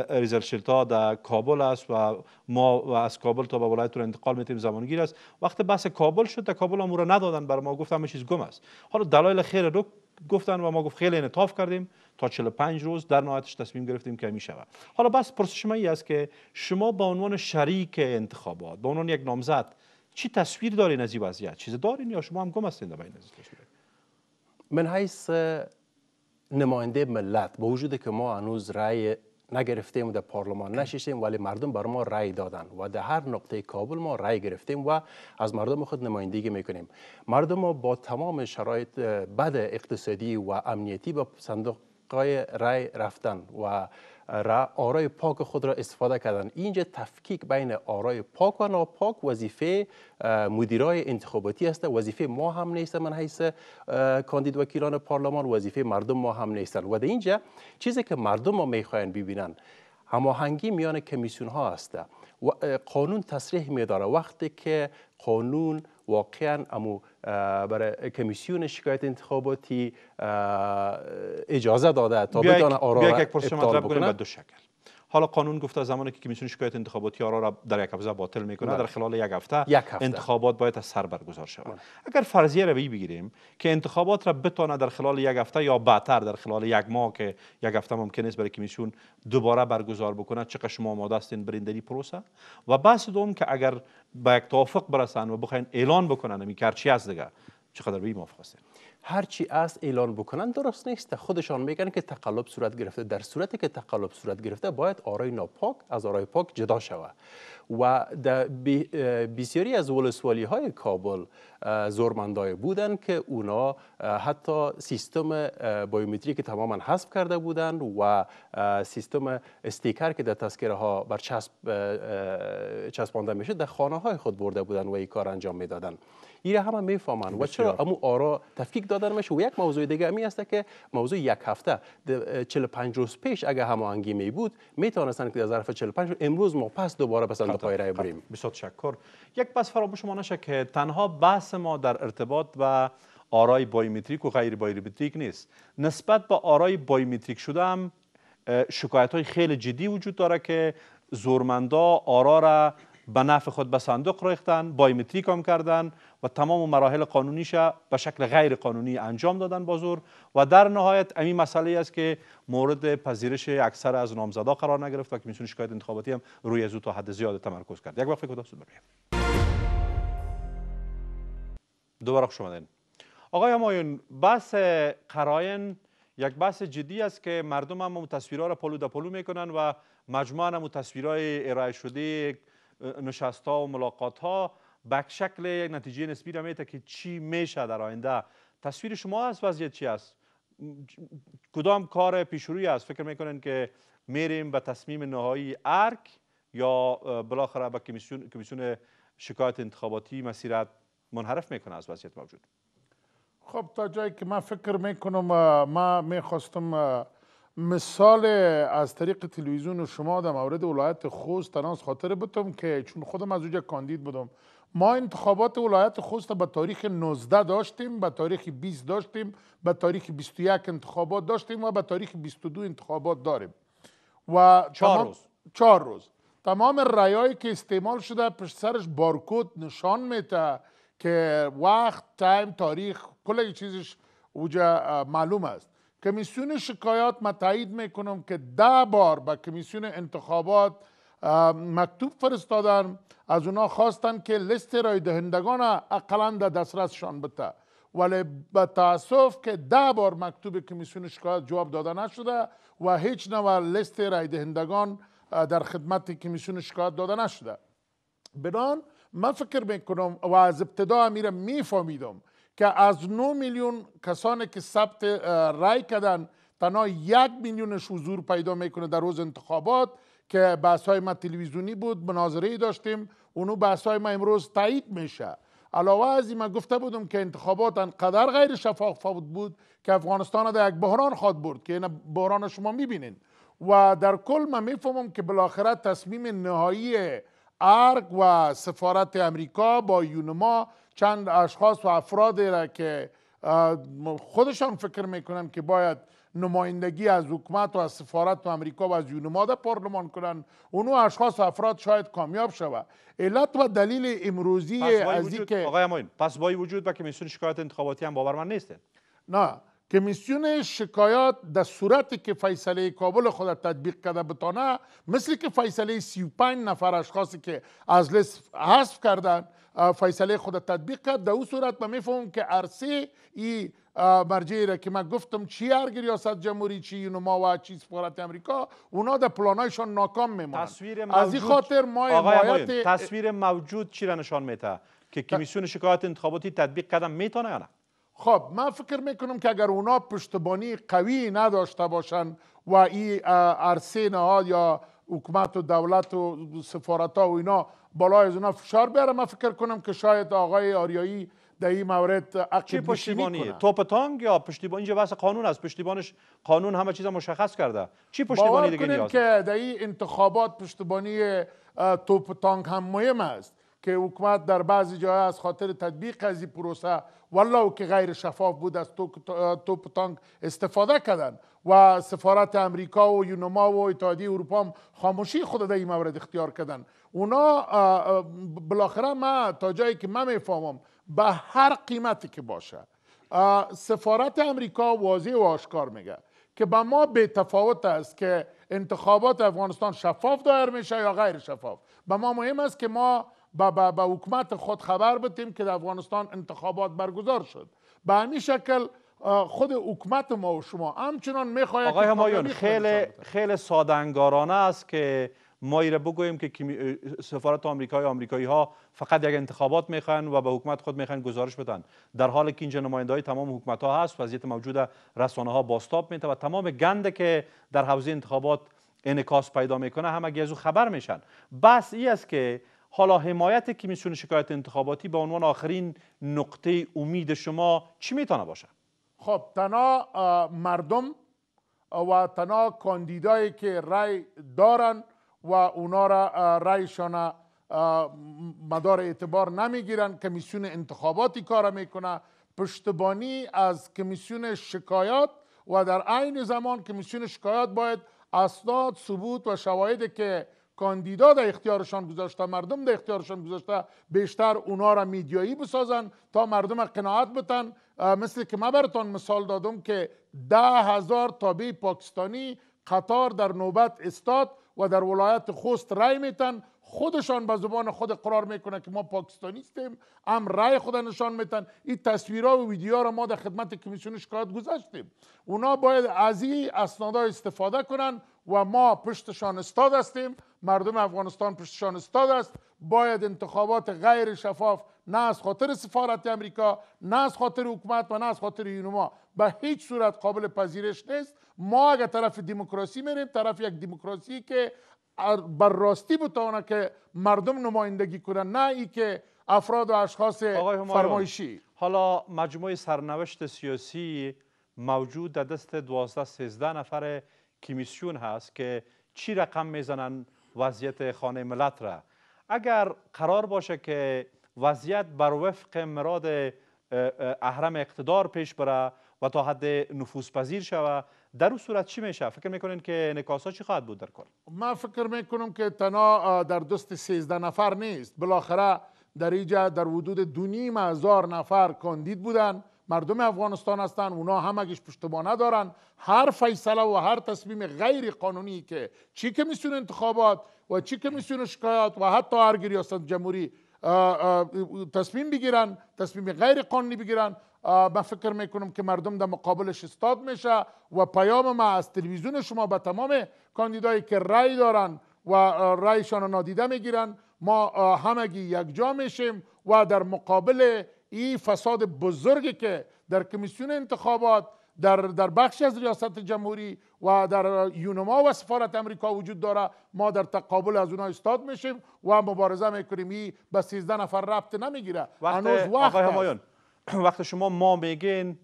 ریزلشلت در کابل است و ما و از کابل تا به ولایت رو انتقال میتیم زمانگیر است وقتی بحث کابل شد در کابل امور ندادن بر ما گفت همه چیز گم است حالا دلایل خیر رو گفتن و ما گفت خیلی انطاف کردیم تا 45 روز در نهایتش تصمیم گرفتیم که می شود حالا بس پرسش من است که شما به عنوان شریک انتخابات به عنوان یک نامزد چی تصویر دارین از این وضعیت چیز دارین یا شما هم گم هستین در این تصویر من حیث نماینده ملت با وجود که ما هنوز رای نگرفتیم در پارلمان نشیشیم ولی مردم بر ما رای دادن و در هر نقطه کابل ما رای گرفتیم و از مردم خود نمایندگی میکنیم مردم ما با تمام شرایط بد اقتصادی و امنیتی به صندوق رای رفتن و را آرای پاک خود را استفاده کردن اینجا تفکیک بین آرای پاک و ناپاک وظیفه مدیرای انتخاباتی است وظیفه ما هم نیست من حیث کاندید وکیلان پارلمان وظیفه مردم ما هم نیستن و در اینجا چیزی که مردم ما میخواین ببینن هماهنگی میان کمیسیون ها است و قانون تصریح میداره وقتی که قانون واقعا امو برای کمیسیون شکایت انتخاباتی اجازه داده تا بتانه آرا اطلاع بکنه دو شکل حالا قانون گفته زمانی که کمیسیون شکایت انتخاباتی آرا را در یک هفته باطل میکنه بله. در خلال یک هفته, انتخابات باید از سر برگزار شود بله. اگر فرضیه رو بگیریم که انتخابات را بتانه در خلال یک هفته یا بعدتر در خلال یک ماه که یک هفته ممکن است برای کمیسیون دوباره برگزار بکنه چقدر شما آماده هستین برندگی پروسه و بحث دوم که اگر به یک توافق برسن و بخواین اعلان بکنن میکرد چی یعنی از دیگه چقدر به موافق هستین هر چی است اعلان بکنن درست نیست خودشان میگن که تقلب صورت گرفته در صورتی که تقلب صورت گرفته باید آرای ناپاک از آرای پاک جدا شود و در بسیاری از ولسوالی های کابل زورمندای بودن که اونا حتی سیستم بایومتری که تماما حذف کرده بودن و سیستم استیکر که در تذکره ها بر چسب چسبانده میشه در خانه های خود برده بودن و این کار انجام دادند. این همه میفهمن و چرا امو آرا تفکیک دادن میشه و یک موضوع دیگه می است که موضوع یک هفته 45 روز پیش اگه هماهنگی می بود میتونستن که در ظرف 45 امروز ما پس دوباره به صندوق بریم بسیار تشکر یک پس فراموش ما نشه که تنها بحث ما در ارتباط و آرای بایومتریک و غیر بایومتریک نیست نسبت به آرای بایومتریک شده هم شکایت های خیلی جدی وجود داره که زورمندا آرا به خود به صندوق ریختن بایومتریک هم کردن و تمام مراحل قانونیش به شکل غیر قانونی انجام دادن بازور و در نهایت امی مسئله است که مورد پذیرش اکثر از نامزدا قرار نگرفت و کمیسیون شکایت انتخاباتی هم روی از او تا حد زیاد تمرکز کرد یک وقت کوتاه بریم. دوباره خوش آمدین آقای همایون بحث قراین یک بحث جدی است که مردم هم تصویرها را پلو پلو میکنن و مجموعه هم تصویرهای ارائه شده نشست ها و ملاقات ها به شکل یک نتیجه نسبی را میده که چی میشه در آینده تصویر شما از وضعیت چی است کدام کار پیشروی است فکر میکنین که میریم به تصمیم نهایی ارک یا بالاخره به کمیسیون, کمیسیون شکایت انتخاباتی مسیرت منحرف میکنه از وضعیت موجود خب تا جایی که من فکر میکنم ما میخواستم مثال از طریق تلویزیون شما در مورد ولایت خوست تناس خاطر بتم که چون خودم از اونجا کاندید بودم ما انتخابات ولایت خوست به تاریخ 19 داشتیم به تاریخ 20 داشتیم به تاریخ 21 انتخابات داشتیم و به تاریخ 22 انتخابات داریم و چهار روز چهار روز تمام رایایی که استعمال شده پشت سرش بارکود نشان میده که وقت تایم تاریخ کل چیزش اوجا معلوم است کمیسیون شکایات من تایید میکنم که ده بار به کمیسیون انتخابات مکتوب فرستادن از اونا خواستن که لست رای دهندگان اقلا در دسترسشان بته ولی به تاسف که ده بار مکتوب کمیسیون شکایات جواب داده نشده و هیچ نوع لست رای دهندگان در خدمت کمیسیون شکایت داده نشده بنان من فکر میکنم و از ابتدا میره میفهمیدم که از 9 میلیون کسانی که ثبت رای کردن تنها یک میلیونش حضور پیدا میکنه در روز انتخابات که بحث های ما تلویزیونی بود مناظره داشتیم اونو بحث های ما امروز تایید میشه علاوه از این من گفته بودم که انتخابات انقدر غیر شفاف بود که افغانستان در یک بحران خواد برد که این یعنی بحران شما میبینین و در کل ما میفهمم که بالاخره تصمیم نهایی ارگ و سفارت امریکا با یونما چند اشخاص و افرادی را که خودشان فکر میکنند که باید نمایندگی از حکومت و از سفارت و امریکا و از یونماده پارلمان کنند اونو اشخاص و افراد شاید کامیاب شود علت و دلیل امروزی از که آقای اماین پس با وجود با کمیسیون شکایت انتخاباتی هم باور من نه کمیسیون شکایات در صورتی که فیصله کابل خود تطبیق کرده بتانه مثل که فیصله 35 نفر اشخاصی که از لسف حذف کردن فیصله خود تطبیق کرد در او صورت ما میفهمم که ارسی ای مرجعی را که من گفتم چی ارگ ریاست جمهوری چی ما و چی سفارت امریکا اونا در پلانایشان ناکام میمانند تصویر موجود از این خاطر ما تصویر موجود چی را نشان میده که کمیسیون شکایت انتخاباتی تطبیق کردن میتونه نه خب من فکر میکنم که اگر اونا پشتبانی قوی نداشته باشند و این عرصه نهاد یا حکومت و دولت و سفارت ها و اینا بالای از اونا فشار بیاره من فکر کنم که شاید آقای آریایی در این مورد چی پشتیبانی توپ تانگ یا پشتیبان اینجا بحث قانون است پشتیبانش قانون همه چیز مشخص کرده چی پشتیبانی دیگه نیازه؟ که در این انتخابات پشتیبانی توپ تانگ هم مهم است که حکومت در بعضی جاها از خاطر تطبیق از این پروسه والله که غیر شفاف بود از توپ تانگ استفاده کردن و سفارت امریکا و یونما و اتحادیه اروپا هم خاموشی خود در این مورد اختیار کردن اونا بالاخره ما تا جایی که من میفهمم به هر قیمتی که باشه سفارت امریکا واضح و آشکار میگه که به ما به تفاوت است که انتخابات افغانستان شفاف دایر میشه یا غیر شفاف به ما مهم است که ما به حکومت خود خبر بتیم که در افغانستان انتخابات برگزار شد به همین شکل خود حکومت ما و شما همچنان میخواید آقای همایون خیلی خیلی ساده است که ما ایره بگوییم که سفارت آمریکای آمریکایی ها فقط یک انتخابات میخوان و به حکومت خود میخوان گزارش بدن در حالی که اینجا نماینده های تمام حکومت ها هست وضعیت موجود رسانه ها باستاب میته و تمام گنده که در حوزه انتخابات انکاس پیدا میکنه همه از خبر میشن بس ای است که حالا حمایت کمیسیون شکایت انتخاباتی به عنوان آخرین نقطه امید شما چی میتونه باشه خب تنها مردم و تنها کاندیدایی که رای دارن و اونا را رایشان مدار اعتبار نمیگیرن کمیسیون انتخاباتی کار میکنه پشتبانی از کمیسیون شکایات و در عین زمان کمیسیون شکایات باید اسناد ثبوت و شواهد که کاندیدا در اختیارشان گذاشته مردم در اختیارشان گذاشته بیشتر اونا را میدیایی بسازن تا مردم قناعت بتن مثل که ما براتان مثال دادم که ده هزار تابع پاکستانی قطار در نوبت استاد و در ولایت خوست رای میتن خودشان به زبان خود قرار میکنه که ما پاکستانی هستیم هم رای خود نشان میتن این تصویرها و ویدیوها را ما در خدمت کمیسیون شکایت گذاشتیم اونا باید از این اسنادا استفاده کنن و ما پشتشان استاد هستیم مردم افغانستان پشتشان استاد است باید انتخابات غیر شفاف نه از خاطر سفارت امریکا نه از خاطر حکومت و نه از خاطر یونما به هیچ صورت قابل پذیرش نیست ما اگر طرف دموکراسی میریم طرف یک دموکراسی که بر راستی بتوانه که مردم نمایندگی کنه نه ای که افراد و اشخاص فرمایشی حالا مجموعه سرنوشت سیاسی موجود در دست 12 13 نفر کمیسیون هست که چی رقم میزنن وضعیت خانه ملت را اگر قرار باشه که وضعیت بر وفق مراد اهرم اقتدار پیش بره و تا حد نفوس پذیر شوه در اون صورت چی میشه فکر میکنین که نکاس ها چی خواهد بود در کار من فکر میکنم که تنها در دست 13 نفر نیست بالاخره در اینجا در حدود دونیم نیم هزار نفر کاندید بودن مردم افغانستان هستند اونا همگیش پشتبانه دارن هر فیصله و هر تصمیم غیر قانونی که چی که میسون انتخابات و چی که میسون شکایات و حتی هر ریاست جمهوری تصمیم بگیرن تصمیم غیر قانونی بگیرن من فکر میکنم که مردم در مقابلش استاد میشه و پیام ما از تلویزیون شما به تمام کاندیدایی که رای دارن و رایشان را نادیده میگیرن ما همگی یک جا میشیم و در مقابل این فساد بزرگی که در کمیسیون انتخابات در, در بخش از ریاست جمهوری و در یونما و سفارت امریکا وجود داره ما در تقابل از اونها استاد میشیم و مبارزه میکنیم این به 13 نفر ربط نمیگیره هنوز وقت شما ما میگین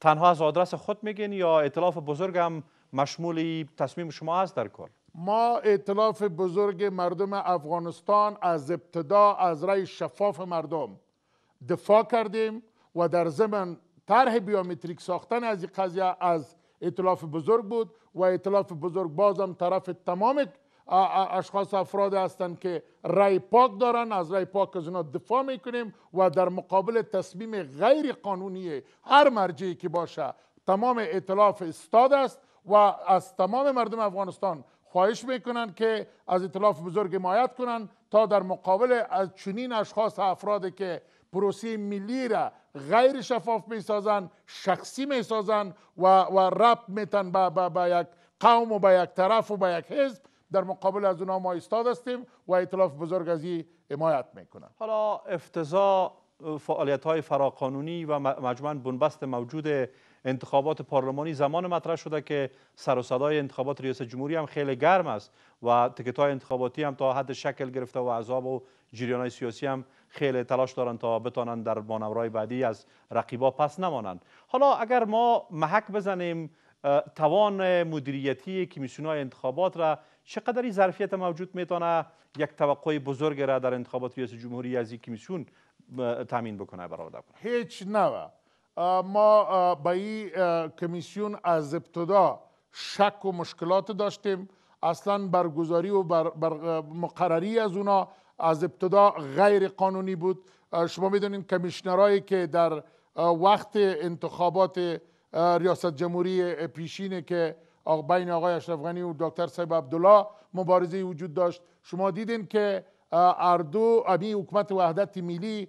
تنها از آدرس خود میگین یا اطلاف بزرگ هم مشمول تصمیم شما هست در کل ما اطلاف بزرگ مردم افغانستان از ابتدا از رای شفاف مردم دفاع کردیم و در ضمن طرح بیومتریک ساختن از قضیه از اطلاف بزرگ بود و اطلاف بزرگ بازم طرف تمام اشخاص افراد هستند که رای پاک دارن از رای پاک از اینا دفاع میکنیم و در مقابل تصمیم غیر قانونی هر مرجعی که باشه تمام اطلاف استاد است و از تمام مردم افغانستان خواهش میکنن که از اطلاف بزرگ حمایت کنن تا در مقابل از چنین اشخاص افرادی که پروسه ملی را غیر شفاف سازن شخصی میسازن و, و رب میتن به با, با, یک قوم و به یک طرف و به یک حزب در مقابل از اونا ما ایستاد هستیم و اطلاف بزرگ از حمایت میکنن حالا افتضاع فعالیت های فراقانونی و مجموعا بنبست موجود انتخابات پارلمانی زمان مطرح شده که سر و صدای انتخابات ریاست جمهوری هم خیلی گرم است و تکت های انتخاباتی هم تا حد شکل گرفته و عذاب و جریان های سیاسی هم خیلی تلاش دارن تا بتانن در بانورهای بعدی از رقیبا پس نمانند حالا اگر ما محک بزنیم توان مدیریتی کمیسیون های انتخابات را چقدری ظرفیت موجود میتونه یک توقع بزرگ را در انتخابات ریاست جمهوری از این کمیسیون تامین بکنه برای هیچ نه ما با این کمیسیون از ابتدا شک و مشکلات داشتیم اصلا برگزاری و بر, مقرری از اونا از ابتدا غیر قانونی بود شما میدونین کمیشنرهایی که در وقت انتخابات ریاست جمهوری پیشینه که بین آقای اشرف غنی و دکتر صاحب عبدالله مبارزه وجود داشت شما دیدین که اردو امی حکومت وحدت ملی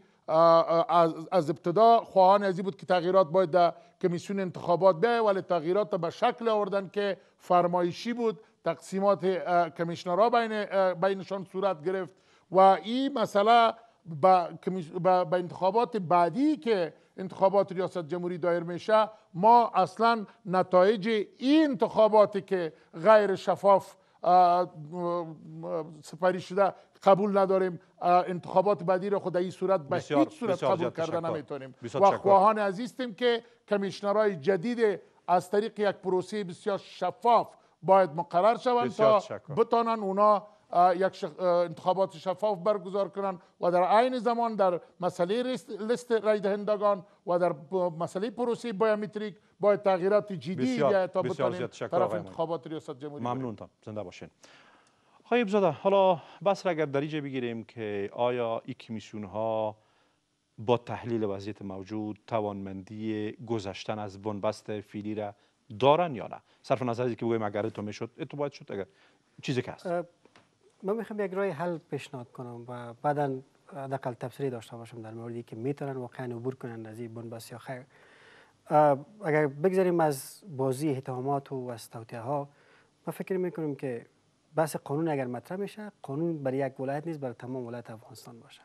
از ابتدا خواهان ازی بود که تغییرات باید در کمیسیون انتخابات بیه ولی تغییرات به شکل آوردن که فرمایشی بود تقسیمات کمیشنرها بین بینشان صورت گرفت و این مسئله با, با انتخابات بعدی که انتخابات ریاست جمهوری دایر میشه ما اصلا نتایج این انتخاباتی که غیر شفاف سپری شده قبول نداریم انتخابات بعدی را خود این صورت به هیچ صورت قبول کرده نمیتونیم و خواهان عزیزتیم که کمیشنرهای جدید از طریق یک پروسی بسیار شفاف باید مقرر شوند تا بتانن اونا یک شخ... انتخابات شفاف برگزار کنند و در عین زمان در مسئله لیست رای دهندگان و در مسئله پروسی بایومتریک باید تغییرات جدی تا طرف انتخابات ریاست جمهوری ممنون زنده باشین خیب زاده حالا بس را اگر دریجه بگیریم که آیا این کمیسیون ها با تحلیل وضعیت موجود توانمندی گذشتن از بنبست فیلی را دارن یا نه صرف نظر که بگویم اگر تو میشد تو شد اگر چیزی که هست من میخوام یک رای حل پیشنهاد کنم و بعدا حداقل تفسیری داشته باشم در موردی که میتونن واقعا عبور کنند از این بنبست یا خیر اگر بگذاریم از بازی اتهامات و از توتیه ها ما فکر میکنیم که بحث قانون اگر مطرح میشه قانون برای یک ولایت نیست برای تمام ولایت افغانستان باشه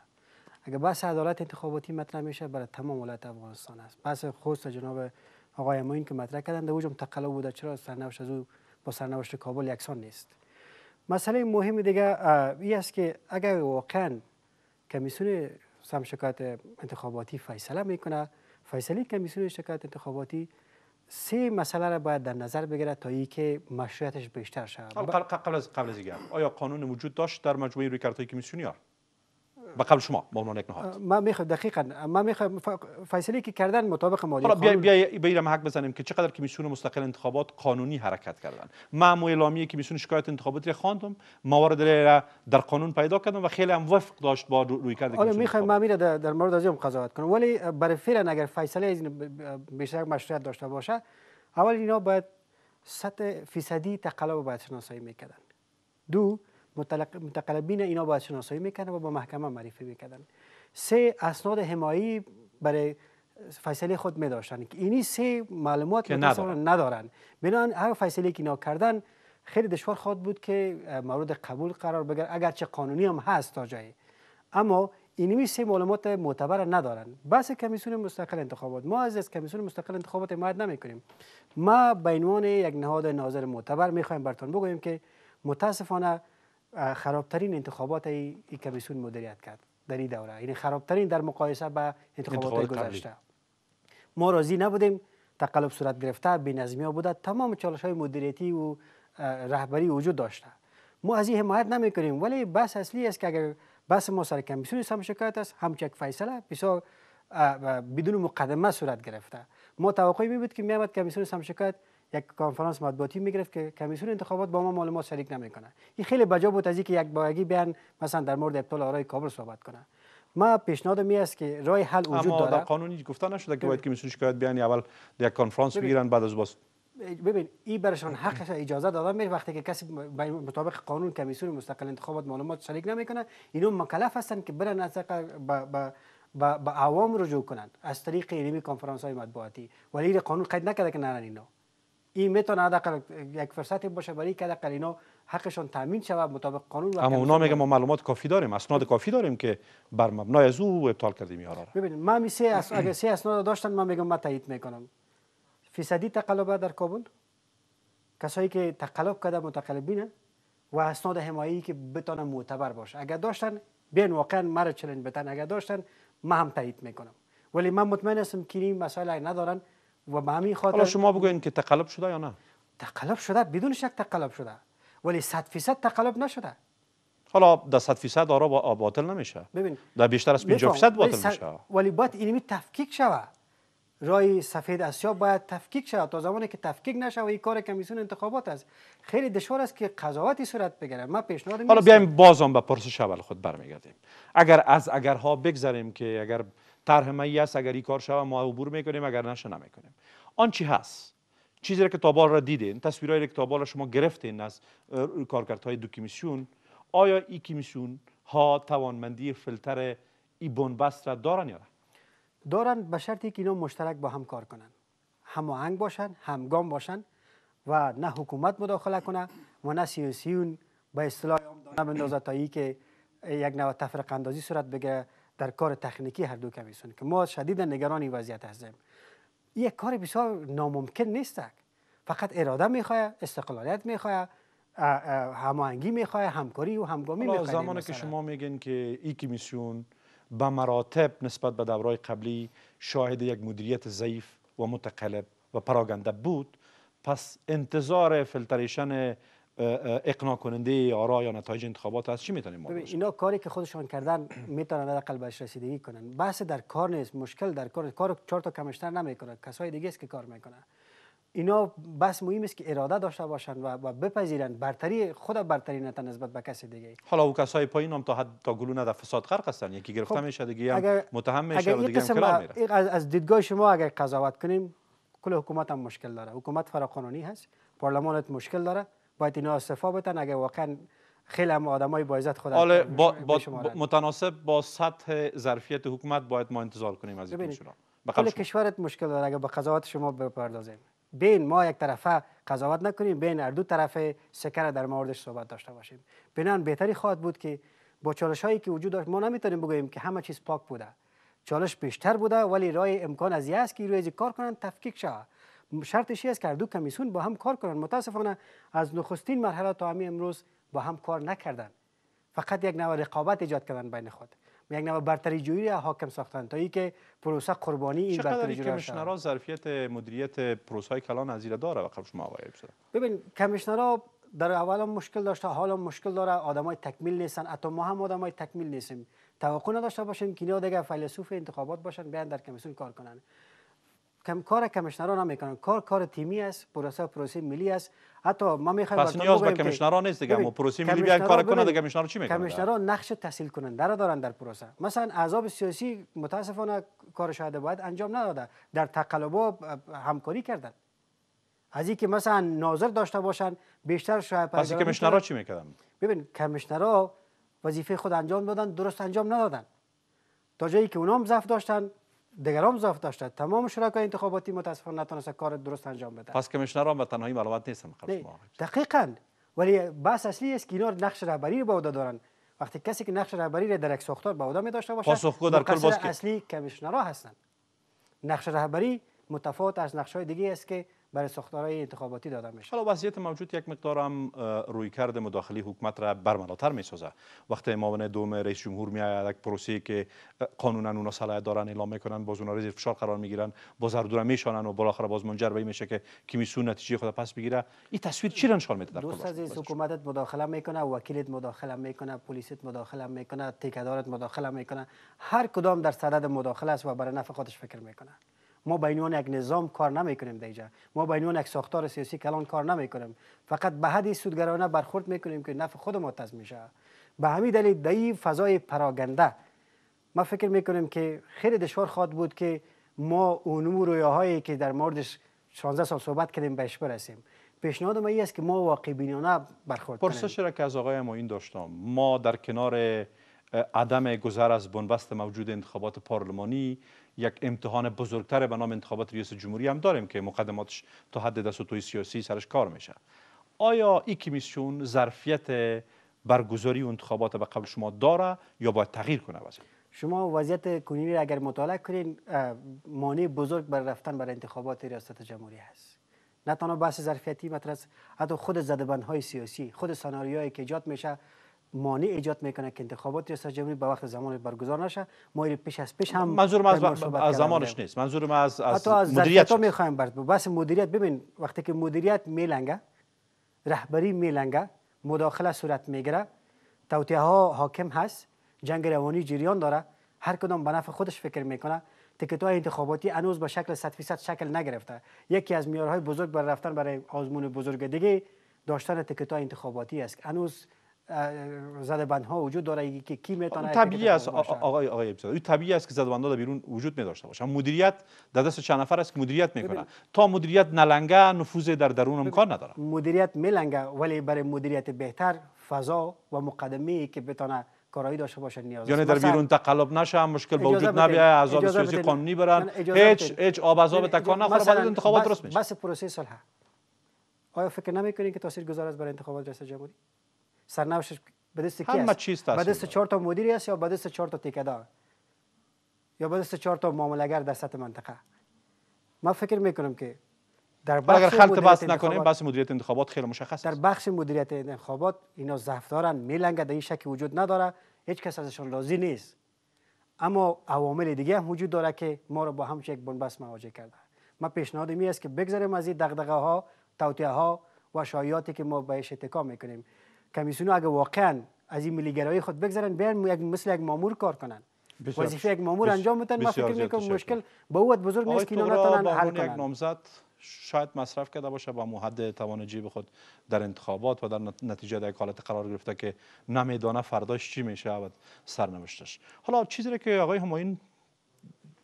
اگر بحث عدالت انتخاباتی مطرح میشه برای تمام ولایت افغانستان است بحث خوست جناب آقای ماین که مطرح کردن در اوجم تقلب بوده چرا سرنوشت از او با سرنوشت کابل یکسان نیست مسئله مهم دیگه این است که اگر واقعا کمیسیون سم شکایت انتخاباتی فیصله میکنه فیصله کمیسیون شکایت انتخاباتی سه مسئله را باید در نظر بگیره تا ای که مشروعیتش بیشتر شود قبل از قبل از آیا قانون وجود داشت در مجموعه روی کمیسیونیار به قبل شما به عنوان یک نهاد ما میخوام دقیقا ما میخوام فیصله که کردن مطابق مالی حالا بیا حق بزنیم که چقدر کمیسیون مستقل انتخابات قانونی حرکت کردن ما مو اعلامیه کمیسیون شکایت انتخاباتی خواندم موارد را در قانون پیدا کردم و خیلی هم وفق داشت با روی کرد حالا میخوام ما میره در مورد ازم قضاوت کنم ولی برای فعلا اگر فیصله از بیشتر مشروعیت داشته باشه اول اینا باید سطح فیصدی تقلب باید شناسایی میکردن دو متقلبین اینا با شناسایی میکنن و با محکمه معرفی میکردن سه اسناد حمایی برای فیصله خود می که اینی سه معلومات که ندارن, ندارن. بنابراین هر فیصله که اینا کردن خیلی دشوار خود بود که مورد قبول قرار اگر اگرچه قانونی هم هست تا جایی اما اینی سه معلومات معتبر ندارن بس کمیسیون مستقل انتخابات ما از کمیسیون مستقل انتخابات ما نمی ما به عنوان یک نهاد ناظر معتبر میخوایم برتون بگویم که متاسفانه خرابترین انتخابات ای, کمیسیون مدیریت کرد در این دوره یعنی خرابترین در مقایسه به انتخابات گذشته ما راضی نبودیم تقلب صورت گرفته بی‌نظمی بوده تمام چالش های مدیریتی و رهبری وجود داشته ما از این حمایت نمی کنیم ولی بس اصلی است که اگر بس ما سر کمیسیون هم شکایت است همچک فیصله بدون مقدمه صورت گرفته ما توقعی می بود که میامد کمیسیون هم شکایت یک کنفرانس مطبوعاتی میگرفت که کمیسیون انتخابات با ما معلومات شریک نمیکنه این خیلی بجا بود از اینکه یک باگی بیان مثلا در مورد ابطال آرای کابل صحبت کنه ما پیشنهاد می است که راه حل وجود داره اما قانون هیچ گفته نشده که باید کمیسیون شکایت بیان اول یک کنفرانس بگیرن بعد از باز ببین این برشان حقش اجازه داده میره وقتی که کسی مطابق قانون کمیسیون مستقل انتخابات معلومات شریک نمیکنه اینو مکلف هستن که برن از با به عوام رجوع کنند از طریق علمی یعنی کنفرانس های مطبوعاتی ولی قانون قید نکرده که نرن اینو این میتونه حداقل یک فرصتی باشه برای که حداقل اینا حقشون تامین شود مطابق قانون و اما اونا میگه ما معلومات کافی داریم اسناد کافی داریم که بر مبنای از او ابطال کردیم یارا ببینید من سه اس... اگه سه اسناد داشتن من میگم من تایید میکنم فیصدی تقلب در کابل کسایی که تقلب کرده متقلبینه و اسناد حمایی که بتونه معتبر باشه اگر داشتن بین واقعا مرا چلنج بتن اگر داشتن من هم تایید میکنم ولی من مطمئن هستم که این ندارن و به همین خاطر حالا شما بگوین که تقلب شده یا نه تقلب شده بدون شک تقلب شده ولی 100 درصد تقلب نشده حالا در 100 درصد آرا با باطل نمیشه ببین در بیشتر از 50 درصد باطل میشه ولی باید اینمی تفکیک شوه رای سفید آسیاب باید تفکیک شود تا زمانی که تفکیک نشه و این کار کمیسیون انتخابات است خیلی دشوار است که قضاوتی صورت بگیره من پیشنهاد کنم حالا بیایم بازم به پرسش اول خود برمیگردیم اگر از اگرها بگذاریم که اگر طرح مایی است اگر این کار شود ما عبور میکنیم اگر نشه نمیکنیم آن چی هست چیزی را که تابال را دیدین را که تابال را شما گرفتین از کارکردهای دو کمیسیون آیا این کمیسیون ها توانمندی فلتر ای بنبست را دارن یا نه دارن به شرطی که اینا مشترک با هم کار کنن هماهنگ باشن همگام باشن و نه حکومت مداخله کنه و نه سیاسیون به اصطلاح بندازه تا که یک نوع تفرقه اندازی صورت بگه در کار تکنیکی هر دو کمیسیون که ما شدید نگران این وضعیت هستیم یک کار بسیار ناممکن نیست فقط اراده میخواه استقلالیت میخواه هماهنگی میخواه همکاری و همگامی میخواه زمانی که شما میگین که این کمیسیون به مراتب نسبت به دورای قبلی شاهد یک مدیریت ضعیف و متقلب و پراگنده بود پس انتظار فلتریشن اقنا کننده آرا یا نتایج انتخابات هست چی میتونیم ما اینا کاری که خودشان کردن میتونن حداقل بهش رسیدگی کنن بحث در کار نیست مشکل در کار کار چهار تا کمشتر نمیکنه کسای دیگه است که کار میکنن اینا بس مهم است که اراده داشته باشن و, بپذیرند برتری خود برتری نتا نسبت به کسی دیگه حالا او کسای پایین هم تا حد تا گلونه در فساد غرق هستن یکی گرفته خب میشه دیگه هم متهم میشه اگر دیگه هم میره. میره از دیدگاه شما اگر قضاوت کنیم کل حکومت هم مشکل داره حکومت فراقانونی هست پارلمانت مشکل داره باید اینا استفا بتن اگه واقعا خیلی هم آدم های بایزت خود با, آره، متناسب با سطح ظرفیت حکومت باید ما انتظار کنیم از این کل کشورت مشکل داره اگه به قضاوت شما بپردازیم بین ما یک طرفه قضاوت نکنیم بین هر دو طرف سکر در موردش صحبت داشته باشیم بنان بهتری خواهد بود که با چالش هایی که وجود داشت ما نمیتونیم بگوییم که همه چیز پاک بوده چالش بیشتر بوده ولی رای امکان از است که روی کار کنن تفکیک شود شرطش است که دو کمیسیون با هم کار کنند متاسفانه از نخستین مرحله تا همین امروز با هم کار نکردند فقط یک نوع رقابت ایجاد کردن بین خود یک نوع برتری جویی حاکم ساختن تا اینکه پروسه قربانی این برتری جویی کمیشنرها ظرفیت مدیریت پروسه کلان از داره قبل خب شما آقای شده ببین کمیشنرها در اول هم مشکل داشته حالا مشکل داره آدمای تکمیل نیستن حتی ما هم آدمای تکمیل نیستیم توقع نداشته باشیم که اینا دیگه فیلسوف انتخابات باشن بیان در کمیسیون کار کنن کم کار کمیشنران نمیکنن کار کار تیمی است پروسه پروسه ملی است حتی ما میخوایم پس نیاز به کمیشنران نیست دیگه پروسه ملی بیان کار کنه دیگه چی میکنه نقش تحصیل کننده را دارن در پروسه مثلا اعضاب سیاسی متاسفانه کار شاید باید انجام نداده در تقلبا همکاری کردن از اینکه مثلا ناظر داشته باشن بیشتر شاید پس کمیشنرا چی میکردن ببین کمیشنرا وظیفه خود انجام دادن درست انجام ندادن تا جایی که اونام ضعف داشتن هم ضعف داشته تمام شرکای انتخاباتی متاسفانه نتونسته کار درست انجام بده پس کمیشنران به تنهایی معلومات نیستن دقیقا ولی بحث اصلی است که اینا نقش رهبری به عهده دارن وقتی کسی که نقش رهبری رو در یک ساختار به عهده می داشته باشه پاسخگو در کل اصلی کمیشنرها هستن نقش رهبری متفاوت از نقش های دیگه است که برای ساختارهای انتخاباتی داده میشه حالا وضعیت موجود یک مقدار هم روی کرد مداخله حکومت را برملاتر میسازه وقتی معاون دوم رئیس جمهور میاد یک پروسه که قانونا اونا صلاحیت دارن اعلام میکنن باز اونها زیر فشار قرار میگیرن باز اردوره میشانن و بالاخره باز منجر به میشه که کی کمیسیون نتیجه خود پس بگیره این تصویر چی نشان میده در دوست عزیز حکومتت مداخله میکنه وکیلت مداخله میکنه پلیست مداخله میکنه تیکدارت مداخله میکنه هر کدام در صدد مداخله است و برای نفع خودش فکر میکنه ما به عنوان یک نظام کار نمیکنیم در ما به عنوان یک ساختار سیاسی کلان کار نمیکنیم فقط به حد سودگرانه برخورد میکنیم که نفع خود ما تضمین میشه به همین دلیل در فضای پراگنده ما فکر میکنیم که خیلی دشوار خواهد بود که ما اون رویاهایی که در موردش 16 سال صحبت کردیم بهش برسیم پیشنهاد ما این است که ما واقع بینانه برخورد کنیم پرسش را که از آقای این داشتم ما در کنار عدم گذر از بنبست موجود انتخابات پارلمانی یک امتحان بزرگتر به نام انتخابات ریاست جمهوری هم داریم که مقدماتش تا حد دست و توی سیاسی سرش کار میشه آیا این کمیسیون ظرفیت برگزاری انتخابات به قبل شما داره یا باید تغییر کنه واسه شما وضعیت کنونی اگر مطالعه کنین مانع بزرگ بر رفتن برای انتخابات ریاست جمهوری هست نه تنها بحث ظرفیتی مطرح حتی خود زدبندهای سیاسی خود سناریوهایی که ایجاد میشه مانع ایجاد میکنه که انتخابات ریاست جمهوری به وقت زمان برگزار نشه ما پیش از پیش هم منظور از, از زمانش نیست منظور ما از از حتی از مدیریت میخوایم برد بس مدیریت ببین وقتی که مدیریت میلنگه رهبری میلنگه مداخله صورت میگیره توطئه ها حاکم هست جنگ روانی جریان داره هر کدام به نفع خودش فکر میکنه تکت انتخاباتی هنوز به شکل 100 درصد شکل نگرفته یکی از معیارهای بزرگ بر رفتن برای آزمون بزرگ دیگه داشتن تکت انتخاباتی است انوز زدبند ها وجود داره که کی میتونه طبیعی است آقای آقای این طبیعی است که زدبند ها بیرون وجود می داشته باشه مدیریت در دست چند نفر است که مدیریت میکنه تا مدیریت نلنگه نفوذ در درون امکان نداره مدیریت میلنگه ولی برای مدیریت بهتر فضا و مقدمه ای که بتونه کارایی داشته باشه نیاز یعنی در بیرون تقلب نشه مشکل به وجود نبیه اعضاب سیاسی قانونی برن هیچ هیچ آب تکان نخوره بعد انتخابات درست میشه بس پروسه صلح آیا فکر نمیکنید که تاثیر گذار است برای انتخابات رئیس جمهوری سرنوشتش به دست کی همه به دست چهار تا مدیر است یا به دست چهار تا تیکدار یا به دست چهار تا معاملگر در سطح منطقه من فکر میکنم که در بخش اگر خلط بحث نکنیم بحث مدیریت انتخابات خیلی مشخص در بخش مدیریت انتخابات اینا ضعف دارن میلنگه در این شکی وجود نداره هیچ کس ازشون راضی نیست اما عوامل دیگه هم وجود داره که ما رو با همچه یک بنبست مواجه کرده ما پیشنهاد می است که بگذریم از این دغدغه ها توطئه ها و شایعاتی که ما بهش اتکا میکنیم کمیسیون اگه واقعا از این گرایی خود بگذارن بیان یک مثل یک مامور کار کنن وظیفه یک مامور انجام بدن ما فکر میکنم مشکل با اوت بزرگ نیست که اینا حل کنن نامزد شاید مصرف کرده باشه با محد توان جیب خود در انتخابات و در نتیجه در حالت قرار گرفته که نمیدانه فرداش چی میشه و سرنوشتش حالا چیزی که آقای هماین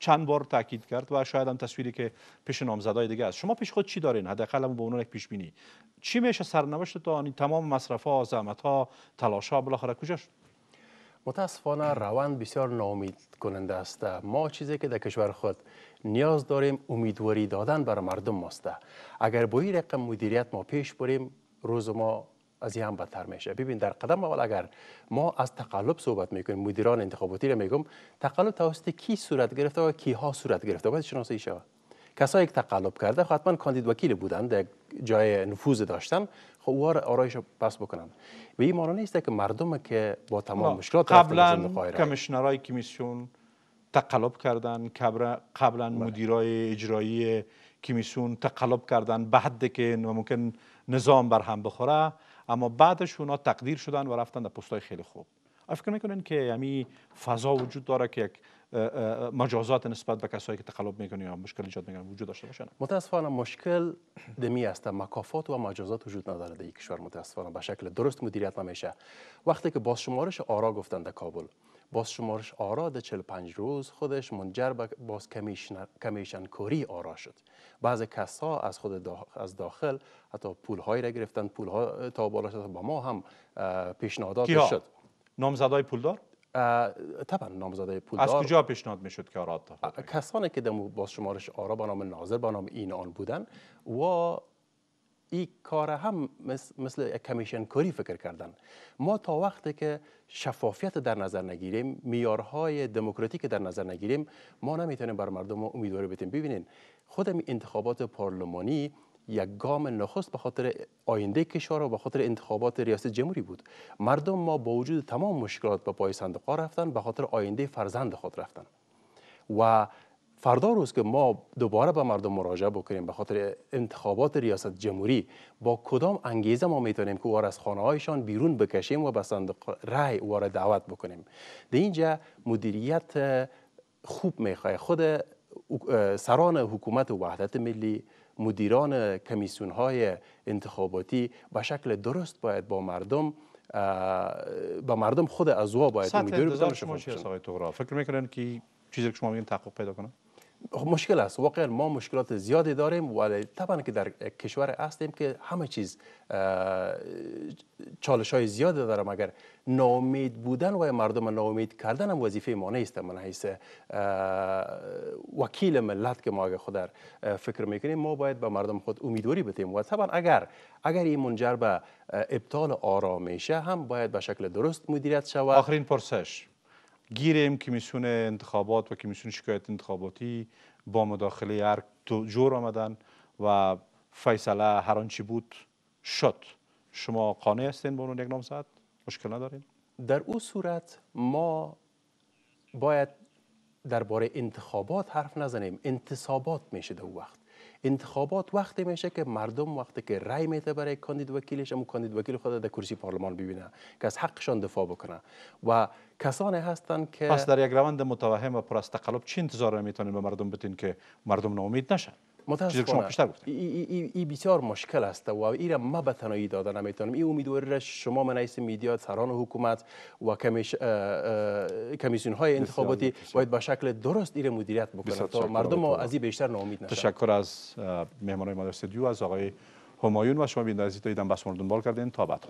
چند بار تاکید کرد و شاید هم تصویری که پیش نامزدای دیگه است شما پیش خود چی دارین حداقل به عنوان یک پیش بینی چی میشه سرنوشت تا تمام مصرف ها زحمت ها تلاش ها بالاخره کجا متاسفانه روند بسیار ناامید کننده است ما چیزی که در کشور خود نیاز داریم امیدواری دادن بر مردم ماست اگر با این رقم مدیریت ما پیش بریم روز ما از هم بدتر میشه ببین در قدم اول اگر ما از تقلب صحبت میکنیم مدیران انتخاباتی رو میگم تقلب توسط کی صورت گرفته و کی ها صورت گرفته باید شناسایی شود کسایی که تقلب کرده خب حتما کاندید وکیل بودند در جای نفوذ داشتن خب اوها آرایش پس بکنن و این معنی نیست که مردم که با تمام مشکلات قبلا کمیشنرای کمیسیون تقلب کردن قبلا بله. مدیرای اجرایی کمیسیون تقلب کردن به حدی که ممکن نظام بر هم بخوره اما بعدش اونا تقدیر شدن و رفتن در پستای خیلی خوب فکر میکنین که همی یعنی فضا وجود داره که یک مجازات نسبت به کسایی که تقلب میکنن یا مشکل ایجاد میکنن وجود داشته باشن متاسفانه مشکل دمی است مکافات و مجازات وجود نداره در کشور متاسفانه به شکل درست مدیریت نمیشه وقتی که باز شمارش آرا گفتن در کابل باز شمارش آرا در 45 روز خودش منجر به باز کمیشن کوری آرا شد بعض کسا از خود داخل، از داخل حتی پول را گرفتن پول ها تا بالا شد با ما هم پیشنهادات شد نامزدای پولدار طبعا نامزده پولدار از کجا پیشنهاد میشد که آرا کسانی که در باز شمارش آرا با نام ناظر با نام این بودن و این کار هم مثل یک کمیشن کاری فکر کردن ما تا وقتی که شفافیت در نظر نگیریم میارهای دموکراتیک در نظر نگیریم ما نمیتونیم بر مردم امیدواری بتیم ببینین خودم انتخابات پارلمانی یک گام نخست به خاطر آینده کشور و به خاطر انتخابات ریاست جمهوری بود مردم ما با وجود تمام مشکلات به پای صندوق رفتن به خاطر آینده فرزند خود رفتن و فردا روز که ما دوباره به مردم مراجعه بکنیم به خاطر انتخابات ریاست جمهوری با کدام انگیزه ما میتونیم که وار از خانه هایشان بیرون بکشیم و به صندوق رای وارد دعوت بکنیم در اینجا مدیریت خوب میخواه خود سران حکومت وحدت ملی مدیران کمیسیون های انتخاباتی به شکل درست باید با مردم با مردم خود از او باید سطح شما فکر میکنن که چیزی که شما میگین تحقق پیدا کنه خب، مشکل است واقعا ما مشکلات زیادی داریم ولی طبعا که در کشور هستیم که همه چیز چالش های زیادی دارم اگر ناامید بودن و مردم ناامید کردن هم وظیفه ما نیست من حیث وکیل ملت که ما اگر خود فکر میکنیم ما باید به مردم خود امیدواری بتیم و طبعا اگر اگر این منجر به ابطال آرامشه هم باید به شکل درست مدیریت شود آخرین پرسش گیریم کمیسیون انتخابات و کمیسیون شکایت انتخاباتی با مداخله هر جور آمدن و فیصله هر آنچه بود شد شما قانع هستین با اون یک نامزد مشکل نداریم در او صورت ما باید درباره انتخابات حرف نزنیم انتصابات میشه در وقت انتخابات وقتی میشه که مردم وقتی که رای میده برای کاندید وکیلش هم کاندید وکیل خود در کرسی پارلمان ببینه که از حقشان دفاع بکنه و کسانی هستند که پس در یک روند متوهم و پر از تقلب چی انتظار میتونیم به مردم بتین که مردم ناامید نشن متاسفانه بیشتر گفتم این بسیار مشکل است و این ما به تنهایی داده نمیتونم این را شما منیس میدیا سران حکومت و کمیش کمیسیون های انتخاباتی باید به شکل درست این مدیریت بکنه تا مردم ما از این بیشتر ناامید نشن تشکر از مهمان ما در استودیو از آقای همایون و شما بیندازید تا دیدم بس دنبال کردین تا بعد